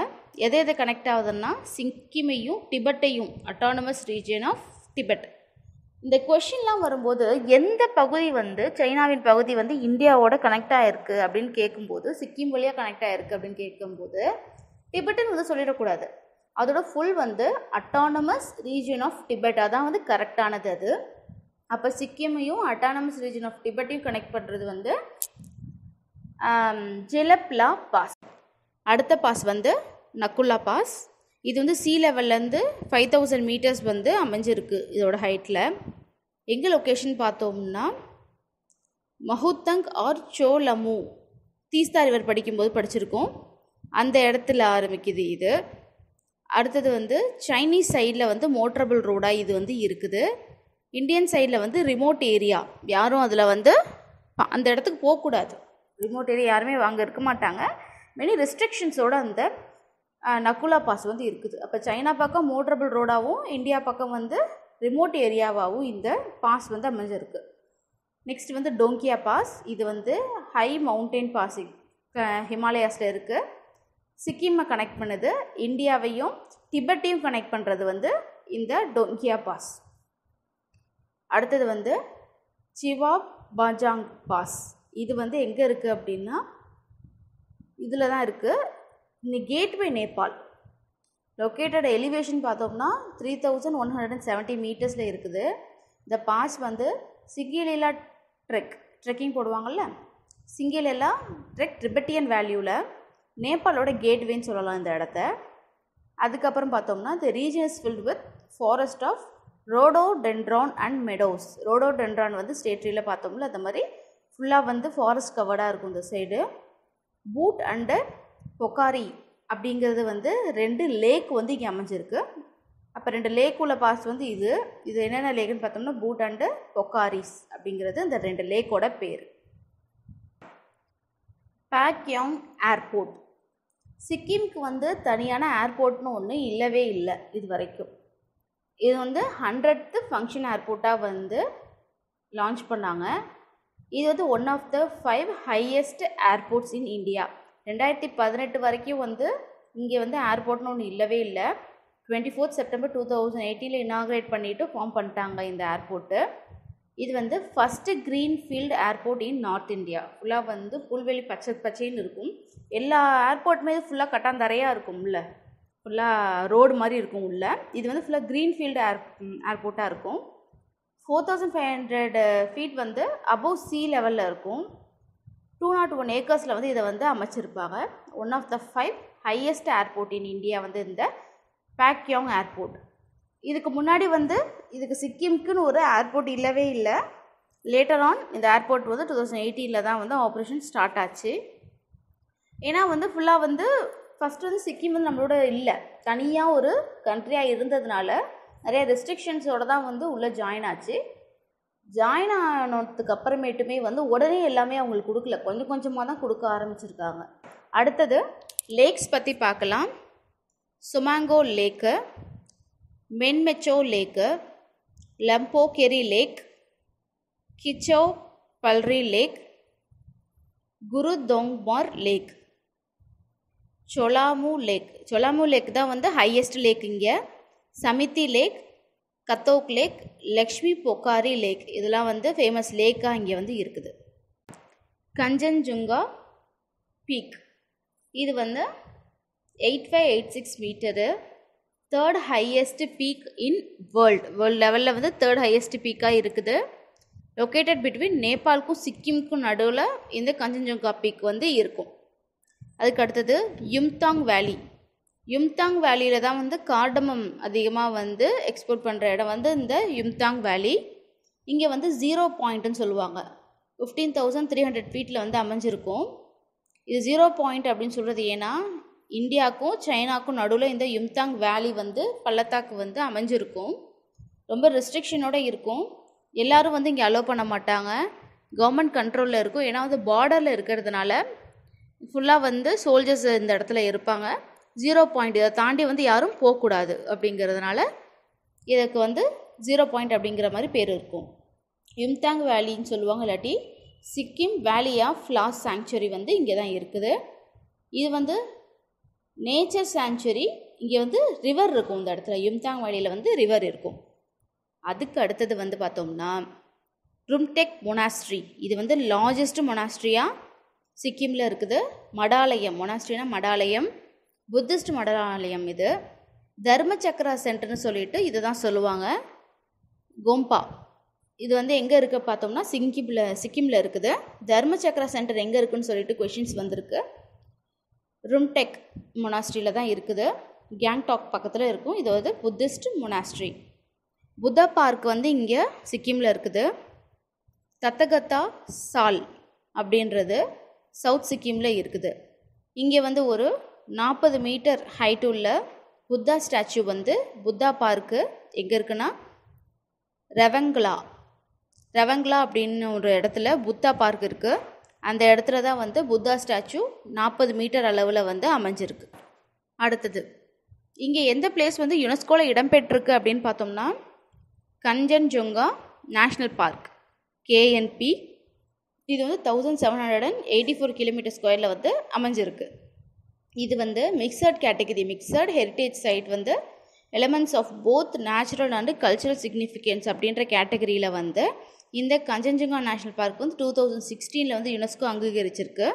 எதை எதை கனெக்ட் ஆகுதுன்னா சிக்கிமையும் டிபெட்டையும் அட்டானமஸ் ரீஜியன் ஆஃப் டிபெட் இந்த கொஷின்லாம் வரும்போது எந்த பகுதி வந்து சைனாவின் பகுதி வந்து இந்தியாவோட கனெக்ட் ஆகிருக்கு அப்படின்னு கேட்கும்போது சிக்கிம் வழியாக கனெக்ட் ஆகிருக்கு அப்படின்னு கேட்கும்போது டிபெட்டுன்னு வந்து சொல்லிடக்கூடாது அதோட ஃபுல் வந்து அட்டானமஸ் ரீஜியன் ஆஃப் டிபெட் அதான் வந்து கரெக்டானது அது அப்போ சிக்கிமையும் அட்டானமஸ் ரீஜன் ஆஃப் டிபட்டையும் கனெக்ட் பண்ணுறது வந்து ஜெலப்லா um, பாஸ் அடுத்த பாஸ் வந்து நக்குல்லா பாஸ் இது வந்து சி லெவல்லேருந்து ஃபைவ் தௌசண்ட் மீட்டர்ஸ் வந்து அமைஞ்சிருக்கு இதோட ஹைட்டில் எங்கே லொக்கேஷன் பார்த்தோம்னா மஹூத்தங் ஆர் சோலமு தீஸ்தா ரிவர் படிக்கும்போது படிச்சிருக்கோம் அந்த இடத்துல ஆரம்பிக்குது இது அடுத்தது வந்து சைனீஸ் சைடில் வந்து மோட்டரபுள் ரோடாக இது வந்து இருக்குது இந்தியன் சைடில் வந்து ரிமோட் ஏரியா யாரும் அதில் வந்து அந்த இடத்துக்கு போகக்கூடாது ரிமோட் ஏரியா யாருமே வாங்க இருக்க மாட்டாங்க மெனி ரெஸ்ட்ரிக்ஷன்ஸோடு அந்த நக்குலா பாஸ் வந்து இருக்குது அப்போ சைனா பக்கம் மோட்டரபிள் ரோடாகவும் இந்தியா பக்கம் வந்து ரிமோட் ஏரியாவாகவும் இந்த பாஸ் வந்து அமைஞ்சிருக்கு நெக்ஸ்ட் வந்து டோங்கியா பாஸ் இது வந்து ஹை மவுண்டெயின் க ஹிமாலயாஸில் இருக்குது சிக்கிமை கனெக்ட் பண்ணுது இந்தியாவையும் திபெட்டையும் கனெக்ட் பண்ணுறது வந்து இந்த டோங்கியா பாஸ் அடுத்தது வந்து சிவா பாஜாங் பாஸ் இது வந்து எங்கே இருக்குது அப்படின்னா இதில் தான் இருக்குது இந்த கேட்வே நேபாள் லொக்கேட்டட் எலிவேஷன் பார்த்தோம்னா three thousand one hundred and seventy மீட்டர்ஸில் இருக்குது இந்த பாஸ் வந்து சிங்கிலீலா ட்ரெக் ட்ரெக்கிங் போடுவாங்கள்ல சிங்கிலெல்லா ட்ரெக் ட்ரிபட்டியன் வேல்யூவில் நேபாளோட கேட்வேன்னு சொல்லலாம் இந்த இடத்த அதுக்கப்புறம் பார்த்தோம்னா இந்த region is filled with forest of rhododendron and meadows rhododendron வந்து ஸ்டேட்ரியில் பார்த்தோம்ல அந்த மாதிரி ஃபுல்லாக வந்து ஃபாரஸ்ட் கவர்டாக இருக்கும் இந்த சைடு பூட் அண்டு பொக்காரி அப்படிங்கிறது வந்து ரெண்டு லேக் வந்து இங்கே அமைஞ்சிருக்கு அப்போ ரெண்டு லேக்குள்ள பாஸ் வந்து இது இது என்னென்ன லேக்குன்னு பார்த்தோம்னா பூட் அண்டு பொக்காரிஸ் அப்படிங்கிறது இந்த ரெண்டு லேக்கோட பேர் பேக்யாங் ஏர்போர்ட் சிக்கிம்க்கு வந்து தனியான ஏர்போர்ட்னு ஒன்று இல்லவே இல்லை இது வரைக்கும் இது வந்து ஹண்ட்ரட்த்து ஃபங்க்ஷன் ஏர்போர்ட்டாக வந்து லான்ச் பண்ணாங்க இது வந்து one of the five highest airports in India ரெண்டாயிரத்தி பதினெட்டு வரைக்கும் வந்து இங்கே வந்து ஏர்போர்ட்னு ஒன்று இல்லவே இல்லை twenty fourth September two thousand எயிட்டியில் இனாக்ரேட் பண்ணிவிட்டு ஃபார்ம் பண்ணிட்டாங்க இந்த ஏர்போர்ட்டு இது வந்து first green field airport in North India ஃபுல்லாக வந்து புல்வெளி பச்சை பச்சைன்னு இருக்கும் எல்லா ஏர்போர்ட்டுமே ஃபுல்லாக கட்டாந்தரையாக இருக்கும்ல ஃபுல்லாக ரோடு மாதிரி இருக்கும் உள்ளே இது வந்து ஃபுல்லாக க்ரீன் ஃபீல்டு ஏர் ஏர்போர்ட்டாக இருக்கும் four thousand five hundred feet வந்து அபவ் சி லெவலில் இருக்கும் டூ நாட் ஒன் ஏக்கர்ஸில் வந்து இதை வந்து அமைச்சிருப்பாங்க one of the five highest airport in India வந்து இந்த பேக்யாங் ஏர்போர்ட் இதுக்கு முன்னாடி வந்து இதுக்கு சிக்கிம்க்குன்னு ஒரு ஏர்போர்ட் இல்லவே இல்லை லேட்டர் ஆன் இந்த ஏர்போர்ட் வந்து டூ தௌசண்ட் எயிட்டீனில் தான் வந்து ஆப்ரேஷன் ஸ்டார்ட் ஆச்சு ஏன்னா வந்து ஃபுல்லாக வந்து ஃபஸ்ட்டு வந்து சிக்கிம் வந்து நம்மளோட இல்லை தனியாக ஒரு கண்ட்ரியாக இருந்ததுனால நிறைய ரெஸ்ட்ரிக்ஷன்ஸோடு தான் வந்து உள்ளே ஜாயின் ஆச்சு ஜாயின் ஆனதுக்கு அப்புறமேட்டுமே வந்து உடனே எல்லாமே அவங்களுக்கு கொடுக்கல கொஞ்சம் கொஞ்சமாக தான் கொடுக்க ஆரம்பிச்சிருக்காங்க அடுத்தது லேக்ஸ் பற்றி பார்க்கலாம் சுமாங்கோ லேக்கு மென்மெச்சோ லேக்கு கெரி லேக் கிச்சோ பல்ரி லேக் குரு தொங்மார் லேக் சொலாமு லேக் சொலாமு லேக் தான் வந்து ஹையஸ்ட் லேக் இங்கே சமித்தி லேக் கத்தோக் லேக் லக்ஷ்மி பொக்காரி லேக் இதெல்லாம் வந்து ஃபேமஸ் லேக்காக இங்கே வந்து இருக்குது கஞ்சன்ஜுங்கா பீக் இது வந்து eight five eight six metre third highest peak in world world லெவலில் வந்து தேர்ட் ஹையஸ்ட் பீக்காக இருக்குது லொக்கேட்டட் பிட்வீன் நேபாளுக்கும் சிக்கிமுக்கும் நடுவில் இந்த கஞ்சன்ஜுங்கா பீக் வந்து இருக்கும் அதுக்கு அடுத்தது யும்தாங் வேலி யும்தாங் வேலியில் தான் வந்து கார்டமம் அதிகமாக வந்து எக்ஸ்போர்ட் பண்ணுற இடம் வந்து இந்த யும்தாங் வேலி இங்கே வந்து ஜீரோ பாயிண்ட்டுன்னு சொல்லுவாங்க ஃபிஃப்டீன் தௌசண்ட் த்ரீ ஹண்ட்ரட் ஃபீட்டில் வந்து அமைஞ்சிருக்கும் இது ஜீரோ பாயிண்ட் அப்படின்னு சொல்கிறது ஏன்னா இந்தியாவுக்கும் சைனாக்கும் நடுவில் இந்த யும்தாங் வேலி வந்து பள்ளத்தாக்கு வந்து அமைஞ்சிருக்கும் ரொம்ப ரெஸ்ட்ரிக்ஷனோடு இருக்கும் எல்லோரும் வந்து இங்கே அலோவ் பண்ண மாட்டாங்க கவர்மெண்ட் கண்ட்ரோலில் இருக்கும் ஏன்னா வந்து பார்டரில் இருக்கிறதுனால ஃபுல்லாக வந்து சோல்ஜர்ஸ் இந்த இடத்துல இருப்பாங்க ஜீரோ பாயிண்ட் இதை தாண்டி வந்து யாரும் போகக்கூடாது அப்படிங்கிறதுனால இதுக்கு வந்து ஜீரோ பாயிண்ட் அப்படிங்கிற மாதிரி பேர் இருக்கும் யும்தாங் வேலின்னு சொல்லுவாங்க இல்லாட்டி சிக்கிம் வேலி ஆஃப் ஃப்ளாஸ் சாங்சுரி வந்து இங்கே தான் இருக்குது இது வந்து நேச்சர் சாங்சுரி இங்கே வந்து ரிவர் இருக்கும் இந்த இடத்துல யும்தாங் வேலியில் வந்து ரிவர் இருக்கும் அதுக்கு அடுத்தது வந்து பார்த்தோம்னா ரும்டெக் மொனாஸ்ட்ரி இது வந்து லார்ஜஸ்ட் மொனாஸ்ட்ரியாக சிக்கிமில் இருக்குது மடாலயம் மொனாஸ்ட்ரினா மடாலயம் புத்திஸ்ட் மடாலயம் இது தர்ம சக்கரா சென்டர்னு சொல்லிட்டு இதை தான் சொல்லுவாங்க கோம்பா இது வந்து எங்கே இருக்குது பார்த்தோம்னா சிங்கிப்பில் சிக்கிமில் இருக்குது தர்ம சக்கரா சென்டர் எங்கே இருக்குதுன்னு சொல்லிட்டு கொஷின்ஸ் வந்திருக்கு ரும்டெக் மொனாஸ்ட்ரியில் தான் இருக்குது கேங்டாக் பக்கத்தில் இருக்கும் இது வந்து புத்திஸ்ட் மொனாஸ்ட்ரி புத்தா பார்க் வந்து இங்கே சிக்கிமில் இருக்குது தத்தகத்தா சால் அப்படின்றது சவுத் சிக்கிமில் இருக்குது இங்கே வந்து ஒரு நாற்பது மீட்டர் ஹைட் உள்ள புத்தா ஸ்டாச்சு வந்து புத்தா பார்க்கு எங்கே இருக்குன்னா ரெவங்லா ரெவங்லா அப்படின்னு ஒரு இடத்துல புத்தா பார்க் இருக்குது அந்த இடத்துல தான் வந்து புத்தா ஸ்டாச்சு நாற்பது மீட்டர் அளவில் வந்து அமைஞ்சிருக்கு அடுத்தது இங்கே எந்த பிளேஸ் வந்து யுனெஸ்கோவில் இடம்பெற்றிருக்கு அப்படின்னு பார்த்தோம்னா கஞ்சன்ஜொங்கா நேஷ்னல் பார்க் கேஎன்பி இது வந்து thousand seven hundred and eighty four kilometre ஸ்கொயரில் வந்து அமைஞ்சிருக்கு இது வந்து mixed category mixed heritage site வந்து elements of both natural and cultural significance அப்படின்ற கேட்டகரியில் வந்து இந்த கஞ்சஞ்சுங்கா நேஷ்னல் பார்க் வந்து டூ தௌசண்ட் சிக்ஸ்டீனில் வந்து யுனெஸ்கோ அங்கீகரிச்சிருக்கு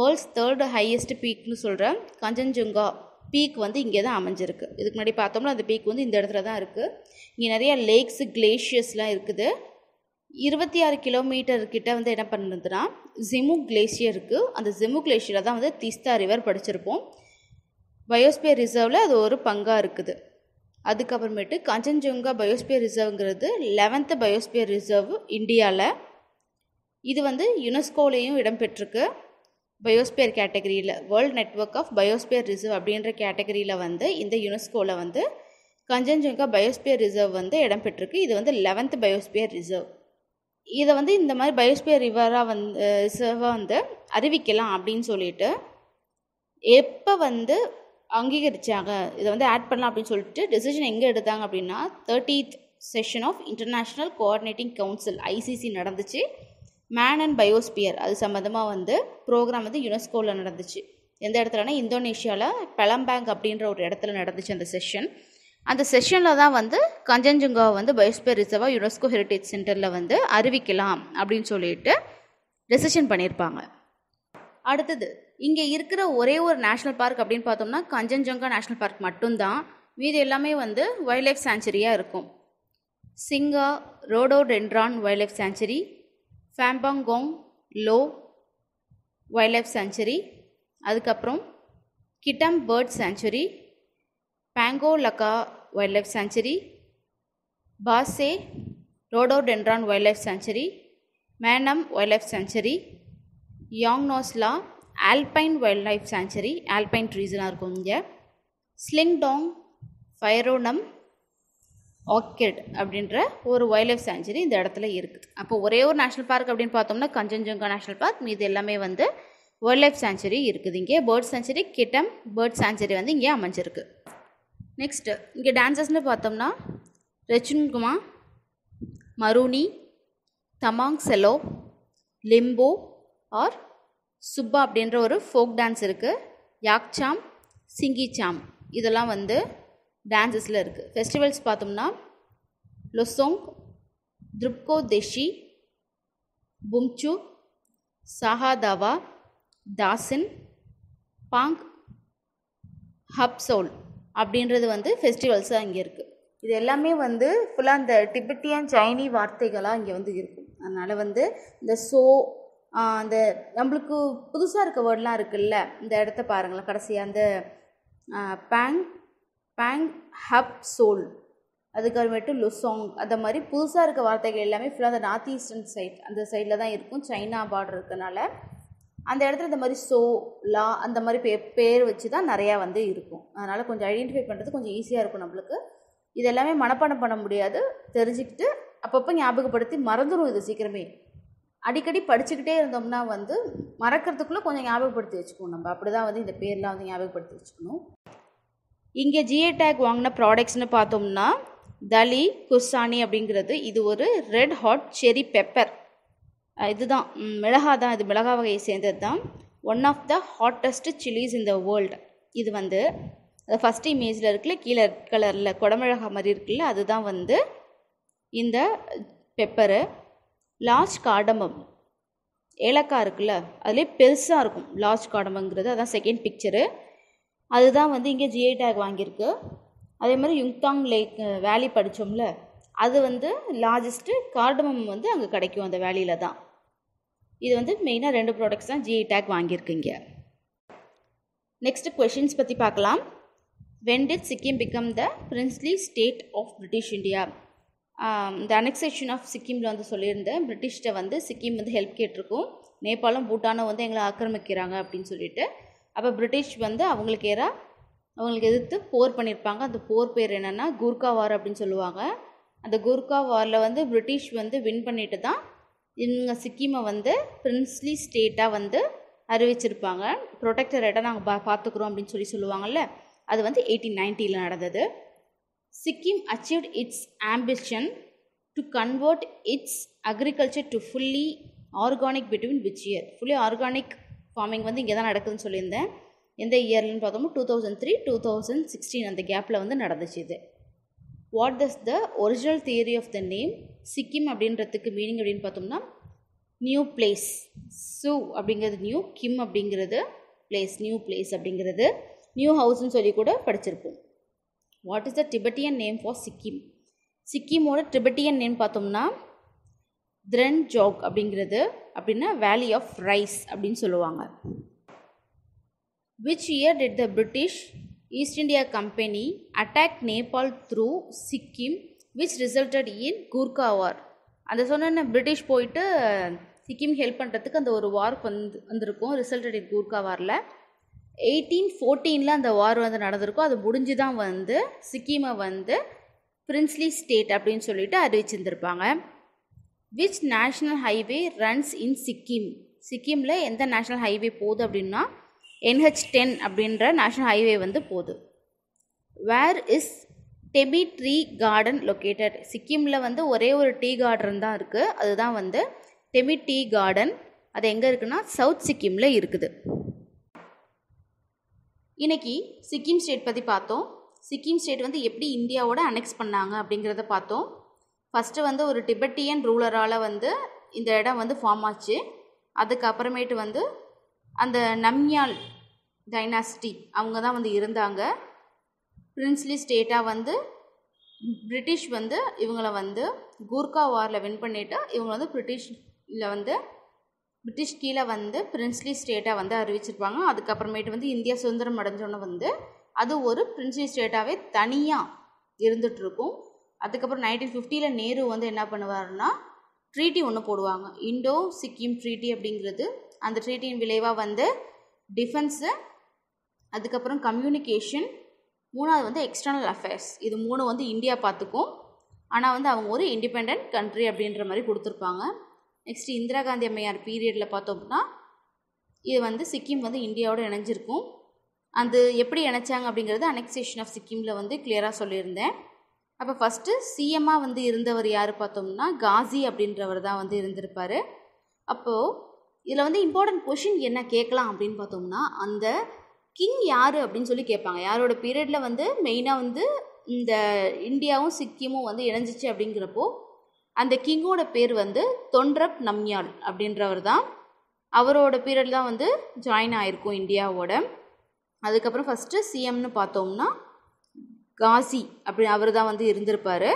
வேர்ல்ட்ஸ் தேர்டு ஹையஸ்ட் பீக்னு சொல்கிற கஞ்சஞ்சுங்கா பீக் வந்து இங்கே தான் அமைஞ்சிருக்கு இதுக்கு முன்னாடி பார்த்தோம்னா அந்த பீக் வந்து இந்த இடத்துல தான் இருக்குது இங்கே நிறையா லேக்ஸு கிளேஷியர்ஸ்லாம் இருக்குது இருபத்தி ஆறு கிலோமீட்டர் கிட்ட வந்து என்ன பண்ணுதுன்னா ஜிமு கிளேசியர் இருக்குது அந்த ஜிமு கிளேசியரில் தான் வந்து தீஸ்தா ரிவர் படிச்சிருப்போம் பயோஸ்பியர் ரிசர்வில் அது ஒரு பங்காக இருக்குது அதுக்கப்புறமேட்டு கஞ்சன்ஜுங்கா பயோஸ்பியர் ரிசர்வ்ங்கிறது லெவன்த்து பயோஸ்பியர் ரிசர்வ் இந்தியாவில் இது வந்து யுனெஸ்கோலேயும் இடம்பெற்றிருக்கு பயோஸ்பியர் கேட்டகரியில் world network of biosphere reserve அப்படின்ற கேட்டகரியில் வந்து இந்த யுனெஸ்கோவில் வந்து கஞ்சன்ஜுங்கா பயோஸ்பியர் ரிசர்வ் வந்து இடம்பெற்றிருக்கு இது வந்து லெவன்த்து பயோஸ்பியர் ரிசர்வ் இதை வந்து இந்த மாதிரி பயோஸ்பியர் ரிவராக வந்து ரிசர்வாக வந்து அறிவிக்கலாம் அப்படின்னு சொல்லிட்டு எப்போ வந்து அங்கீகரித்தாங்க இதை வந்து ஆட் பண்ணலாம் அப்படின்னு சொல்லிட்டு டெசிஷன் எங்கே எடுத்தாங்க அப்படின்னா thirtieth session of international coordinating council ICC நடந்துச்சு மேன் அண்ட் பயோஸ்பியர் அது சம்மந்தமாக வந்து ப்ரோக்ராம் வந்து யுனெஸ்கோவில் நடந்துச்சு எந்த இடத்துலனா இந்தோனேஷியாவில் பெலம்பேங்க் அப்படின்ற ஒரு இடத்துல நடந்துச்சு அந்த செஷன் அந்த செஷனில் தான் வந்து கஞ்சன்ஜுங்காவை வந்து பயோஸ்பியர் ரிசர்வாக யுனெஸ்கோ ஹெரிட்டேஜ் சென்டரில் வந்து அறிவிக்கலாம் அப்படின்னு சொல்லிட்டு டெசிஷன் பண்ணியிருப்பாங்க அடுத்தது இங்கே இருக்கிற ஒரே ஒரு நேஷ்னல் பார்க் அப்படின்னு பார்த்தோம்னா கஞ்சன்ஜங்கா நேஷ்னல் பார்க் மட்டும்தான் மீது எல்லாமே வந்து வைல்ட் லைஃப் சேஞ்சுரியாக இருக்கும் Shingba rhododendron wild life sanctuary Fambong Lho wild life sanctuary அதுக்கப்புறம் Kitam bird sanctuary Pangolakha life Pangolaka Wildlife Sanctuary, life sanctuary Maenam Sanctuary, life Wildlife Kyongnosla alpine Alpine life Sanctuary, alpine ட்ரீஸ்லாம் இருக்கும் இங்கே ஸ்லிங்டாங் ஃபைரோனம் ஆர்கிட் அப்படின்ற ஒரு வைல்ட் லைஃப் சேஞ்சுரி இந்த இடத்துல இருக்குது அப்போ ஒரே ஒரு நேஷ்னல் பார்க் அப்படின்னு பார்த்தோம்னா கஞ்சன்ஜங்கா நேஷ்னல் பார்க் மீது எல்லாமே வந்து வைல்ட் லைஃப் சேஞ்சுரி இருக்குது இங்கே பேர்ட் சேஞ்சுரி கிட்டம் பேர்ட் சேஞ்சுரி வந்து இங்கே அமைஞ்சிருக்கு நெக்ஸ்ட்டு இங்கே டான்சர்ஸ்னு பார்த்தோம்னா ரச்சின்குமா மருணி தமாங் செலோ லிம்போ ஆர் சுப்பா அப்படின்ற ஒரு ஃபோக் டான்ஸ் இருக்குது யாக்சாம் சிங்கிச்சாம் இதெல்லாம் வந்து டான்ஸஸில் இருக்குது ஃபெஸ்டிவல்ஸ் பார்த்தோம்னா லொசோங் துருப்கோ தேஷி பும்ச்சு சாஹாதாவா தாசின் பாங் ஹப்சோல் அப்படின்றது வந்து ஃபெஸ்டிவல்ஸாக இங்கே இருக்குது இது எல்லாமே வந்து ஃபுல்லாக இந்த டிபெட்டியன் சைனி வார்த்தைகளாக இங்கே வந்து இருக்கும் அதனால் வந்து இந்த சோ அந்த நம்மளுக்கு புதுசாக இருக்க வேர்டெலாம் இருக்குல்ல இந்த இடத்த பாருங்களேன் கடைசியாக அந்த பேங் பேங் ஹப் சோல் அதுக்கப்புறமேட்டு லுசோங் அந்த மாதிரி புதுசாக இருக்க வார்த்தைகள் எல்லாமே ஃபுல்லாக அந்த நார்த் ஈஸ்டர்ன் சைட் அந்த சைடில் தான் இருக்கும் சைனா பார்டர் இருக்கனால அந்த இடத்துல இந்த மாதிரி சோ லா அந்த மாதிரி பே பேர் வச்சு தான் நிறையா வந்து இருக்கும் அதனால் கொஞ்சம் ஐடென்டிஃபை பண்ணுறது கொஞ்சம் ஈஸியாக இருக்கும் நம்மளுக்கு இது எல்லாமே மனப்பாடம் பண்ண முடியாது தெரிஞ்சுக்கிட்டு அப்பப்போ ஞாபகப்படுத்தி மறந்துடும் இது சீக்கிரமே அடிக்கடி படிச்சுக்கிட்டே இருந்தோம்னா வந்து மறக்கிறதுக்குள்ளே கொஞ்சம் ஞாபகப்படுத்தி வச்சுக்கணும் நம்ம அப்படி தான் வந்து இந்த பேர்லாம் வந்து ஞாபகப்படுத்தி வச்சுக்கணும் இங்கே ஜிஏ டேக் வாங்கின ப்ராடக்ட்ஸ்னு பார்த்தோம்னா தலி குர்சானி அப்படிங்கிறது இது ஒரு ரெட் ஹாட் செரி பெப்பர் இதுதான் மிளகா தான் இது மிளகா வகையை சேர்ந்தது தான் one of the hottest chillies the world இது வந்து அது ஃபஸ்ட் இமேஜில் இருக்குல்ல கீழே கலரில் குடமிளகா மாதிரி இருக்குல்ல அதுதான் வந்து இந்த பெப்பரு லார்ஜ் காடமம் ஏலக்காய் இருக்குல்ல அதிலே பெருசாக இருக்கும் லார்ஜ் காடமங்கிறது அதுதான் செகண்ட் பிக்சரு அதுதான் வந்து இங்கே ஜிஐ டேக் வாங்கியிருக்கு அதே மாதிரி யுங்தாங் லேக் வேலி படித்தோம்ல அது வந்து லார்ஜஸ்ட்டு கார்டமம் வந்து அங்கே கிடைக்கும் அந்த வேலையில் தான் இது வந்து மெயினாக ரெண்டு ப்ராடக்ட்ஸ் தான் ஜிஐ டேக் வாங்கியிருக்குங்க நெக்ஸ்ட்டு கொஷின்ஸ் பற்றி பார்க்கலாம் when did Sikkim become the princely state of British India இந்த அனெக்சேஷன் ஆஃப் சிக்கிமில் வந்து சொல்லியிருந்தேன் பிரிட்டிஷ்கிட்ட வந்து சிக்கிம் வந்து ஹெல்ப் கேட்டிருக்கும் நேபாளம் பூட்டானும் வந்து எங்களை ஆக்கிரமிக்கிறாங்க அப்படின்னு சொல்லிட்டு அப்போ பிரிட்டிஷ் வந்து அவங்களுக்கு ஏறா அவங்களுக்கு எதிர்த்து போர் பண்ணியிருப்பாங்க அந்த போர் பேர் என்னென்னா கூர்காவார் அப்படின்னு சொல்லுவாங்க அந்த குர்கா வாரில் வந்து பிரிட்டிஷ் வந்து வின் பண்ணிட்டு தான் இவங்க சிக்கிமை வந்து பிரின்ஸ்லி ஸ்டேட்டாக வந்து அறிவிச்சிருப்பாங்க ப்ரொடெக்டரேட்டாக நாங்கள் பா பார்த்துக்குறோம் அப்படின்னு சொல்லி சொல்லுவாங்கள்ல அது வந்து எயிட்டீன் நைன்ட்டியில் நடந்தது Sikkim achieved its ambition to convert its agriculture to fully organic between which year fully organic farming வந்து இங்கே தான் நடக்குதுன்னு சொல்லியிருந்தேன் எந்த இயர்லன்னு பார்த்தோம்னா two thousand three two thousand sixteen அந்த கேப்பில் வந்து நடந்துச்சு இது what does the original theory of the name Sikkim அப்படின்றதுக்கு மீனிங் அப்படின்னு பார்த்தோம்னா நியூ பிளேஸ் சு அப்படிங்கிறது நியூ கிம் அப்படிங்கிறது பிளேஸ் நியூ பிளேஸ் அப்படிங்கிறது நியூ ஹவுஸ்ன்னு சொல்லி கூட படிச்சிருப்போம் what is the Tibetan name for Sikkim சிக்கிமோட டிபட்டியன் நேம் பார்த்தோம்னா த்ரென் ஜோக் அப்படிங்கிறது அப்படின்னா வேலி ஆஃப் ரைஸ் அப்படின்னு சொல்லுவாங்க which year did the British East India company attack Nepal through Sikkim which resulted in Gurkha War. அந்த சொன்ன பிரிட்டிஷ் போயிட்டு சிக்கிம் ஹெல்ப் பண்ணுறதுக்கு அந்த ஒரு வார்க்கு வந்து வந்திருக்கும் ரிசல்டட் இன் கூர்கா வாரில் எயிட்டீன் ஃபோர்டீனில் அந்த வார் வந்து நடந்திருக்கும் அது முடிஞ்சு தான் வந்து சிக்கிமை வந்து பிரின்ஸ்லி ஸ்டேட் அப்படின்னு சொல்லிட்டு அறிவிச்சிருந்துருப்பாங்க which national highway runs in Sikkim சிக்கிமில் எந்த நேஷ்னல் ஹைவே போகுது அப்படின்னா என்ஹெச் டென் அப்படின்ற நேஷ்னல் ஹைவே வந்து போகுது where is Temi tea garden located சிக்கிமில் வந்து ஒரே ஒரு டீ கார்டன் தான் இருக்குது அதுதான் வந்து டெபி டீ கார்டன் அது எங்கே இருக்குன்னா சவுத் சிக்கிமில் இருக்குது இன்றைக்கி சிக்கிம் ஸ்டேட் பற்றி பார்த்தோம் சிக்கிம் ஸ்டேட் வந்து எப்படி இந்தியாவோட அனெக்ஸ் பண்ணாங்க அப்படிங்கிறத பார்த்தோம் ஃபஸ்ட்டு வந்து ஒரு டிபெட்டியன் ரூலரால் வந்து இந்த இடம் வந்து ஃபார்ம் ஆச்சு அதுக்கப்புறமேட்டு வந்து அந்த நம்யால் டைனாஸ்டி அவங்க தான் வந்து இருந்தாங்க பிரின்ஸ்லி ஸ்டேட்டாக வந்து பிரிட்டிஷ் வந்து இவங்கள வந்து கூர்கா வாரில் வின் பண்ணிவிட்டு இவங்க வந்து பிரிட்டிஷில் வந்து பிரிட்டிஷ் கீழே வந்து பிரின்ஸ்லி ஸ்டேட்டாக வந்து அறிவிச்சிருப்பாங்க அதுக்கப்புறமேட்டு வந்து இந்தியா சுதந்திரம் அடைஞ்சோன்னு வந்து அது ஒரு பிரின்ஸ்லி ஸ்டேட்டாகவே தனியாக இருந்துகிட்ருக்கும் அதுக்கப்புறம் நைன்டீன் ஃபிஃப்டியில் நேரு வந்து என்ன பண்ணுவார்னா ட்ரீட்டி ஒன்று போடுவாங்க இண்டோ சிக்கிம் ட்ரீட்டி அப்படிங்கிறது அந்த ட்ரீட்டியின் விளைவாக வந்து டிஃபென்ஸு அதுக்கப்புறம் கம்யூனிகேஷன் மூணாவது வந்து எக்ஸ்டர்னல் அஃபேர்ஸ் இது மூணு வந்து இந்தியா பார்த்துக்கும் ஆனால் வந்து அவங்க ஒரு இண்டிபெண்ட் கண்ட்ரி அப்படின்ற மாதிரி கொடுத்துருப்பாங்க நெக்ஸ்ட் இந்திரா காந்தி அம்மையார் பீரியடில் பார்த்தோம்னா இது வந்து சிக்கிம் வந்து இந்தியாவோடு இணைஞ்சிருக்கும் அது எப்படி இணைச்சாங்க அப்படிங்கிறது அனெக்சேஷன் ஆஃப் சிக்கிமில் வந்து கிளியராக சொல்லியிருந்தேன் அப்போ ஃபஸ்ட்டு சிஎம்மாக வந்து இருந்தவர் யார் பார்த்தோம்னா காசி அப்படின்றவர் தான் வந்து இருந்திருப்பார் அப்போது இதில் வந்து இம்பார்ட்டண்ட் கொஷின் என்ன கேட்கலாம் அப்படின்னு பார்த்தோம்னா அந்த கிங் யார் அப்படின்னு சொல்லி கேட்பாங்க யாரோட பீரியடில் வந்து மெயினாக வந்து இந்த இந்தியாவும் சிக்கிமும் வந்து இணைஞ்சிச்சு அப்படிங்கிறப்போ அந்த கிங்கோட பேர் வந்து தொன்றப் நம்யால் அப்படின்றவர் தான் அவரோட பீரியட் தான் வந்து ஜாயின் ஆகிருக்கும் இந்தியாவோட அதுக்கப்புறம் ஃபஸ்ட்டு சிஎம்னு பார்த்தோம்னா காசி அப்படி அவர் தான் வந்து இருந்திருப்பார்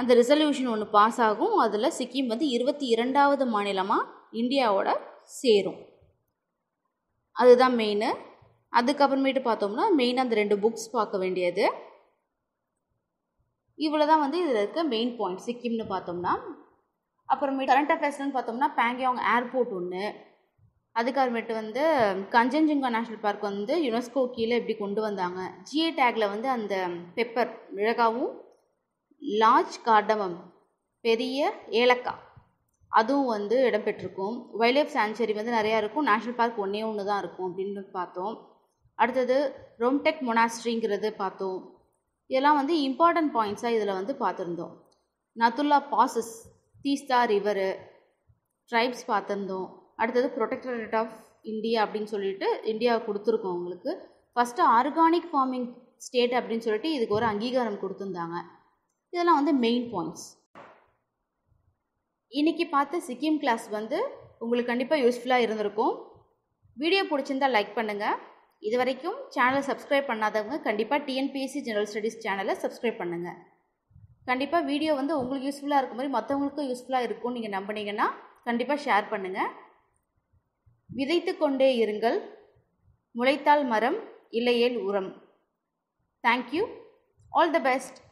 அந்த ரிசல்யூஷன் ஒன்று பாஸ் ஆகும் அதில் சிக்கிம் வந்து இருபத்தி இரண்டாவது மாநிலமாக இந்தியாவோட சேரும் அதுதான் மெயின் அதுக்கப்புறமேட்டு பார்த்தோம்னா மெயினாக அந்த ரெண்டு புக்ஸ் பார்க்க வேண்டியது இவ்வளோ தான் வந்து இதில் இருக்க மெயின் பாயிண்ட் சிக்கிம்னு பார்த்தோம்னா அப்புறமேட்டு கரண்ட் அஃபேர்ஸ்னு பார்த்தோம்னா பேங்கியாங் ஏர்போர்ட் ஒன்று அதுக்கப்புறமேட்டு வந்து கஞ்சன்ஜுங்கா நேஷ்னல் பார்க் வந்து யுனெஸ்கோ கீழே எப்படி கொண்டு வந்தாங்க ஜிஏ டேக்ல வந்து அந்த பெப்பர் மிளகாவும் லார்ஜ் கார்டமம் பெரிய ஏலக்காய் அதுவும் வந்து இடம்பெற்றிருக்கும் வைல்ட் லைஃப் சாங்சுரி வந்து நிறையா இருக்கும் நேஷ்னல் பார்க் ஒன்றே ஒன்று தான் இருக்கும் அப்படின்னு பார்த்தோம் அடுத்தது ரோம்டெக் மொனாஸ்ட்ரிங்கிறது பார்த்தோம் இதெல்லாம் வந்து இம்பார்ட்டன்ட் பாயிண்ட்ஸாக இதில் வந்து பார்த்துருந்தோம் Nathu La passes Teesta river tribes பார்த்துருந்தோம் அடுத்தது ப்ரொடெக்டரேட் ஆஃப் இந்தியா அப்படின்னு சொல்லிட்டு இந்தியா கொடுத்துருக்கோம் உங்களுக்கு ஃபஸ்ட்டு ஆர்கானிக் ஃபார்மிங் ஸ்டேட் அப்படின்னு சொல்லிட்டு இதுக்கு ஒரு அங்கீகாரம் கொடுத்துருந்தாங்க இதெல்லாம் வந்து மெயின் பாயிண்ட்ஸ் இன்றைக்கி பார்த்த சிக்கிம் கிளாஸ் வந்து உங்களுக்கு கண்டிப்பாக யூஸ்ஃபுல்லாக இருந்திருக்கும் வீடியோ பிடிச்சிருந்தா லைக் பண்ணுங்கள் இது வரைக்கும் சேனலை சப்ஸ்கிரைப் பண்ணாதவங்க கண்டிப்பாக டிஎன்பிஎஸ்சி ஜெனரல் ஸ்டடீஸ் சேனலை சப்ஸ்கிரைப் பண்ணுங்கள் கண்டிப்பாக வீடியோ வந்து உங்களுக்கு யூஸ்ஃபுல்லாக இருக்கும் மாதிரி மற்றவங்களுக்கும் யூஸ்ஃபுல்லாக இருக்கும்னு நீங்கள் நம்பினீங்கன்னா கண்டிப்பாக ஷேர் பண்ணுங்கள் விதைத்து கொண்டே இருங்கள் முளைத்தால் மரம் இல்லையேல் உரம் தேங்க்யூ ஆல் த பெஸ்ட்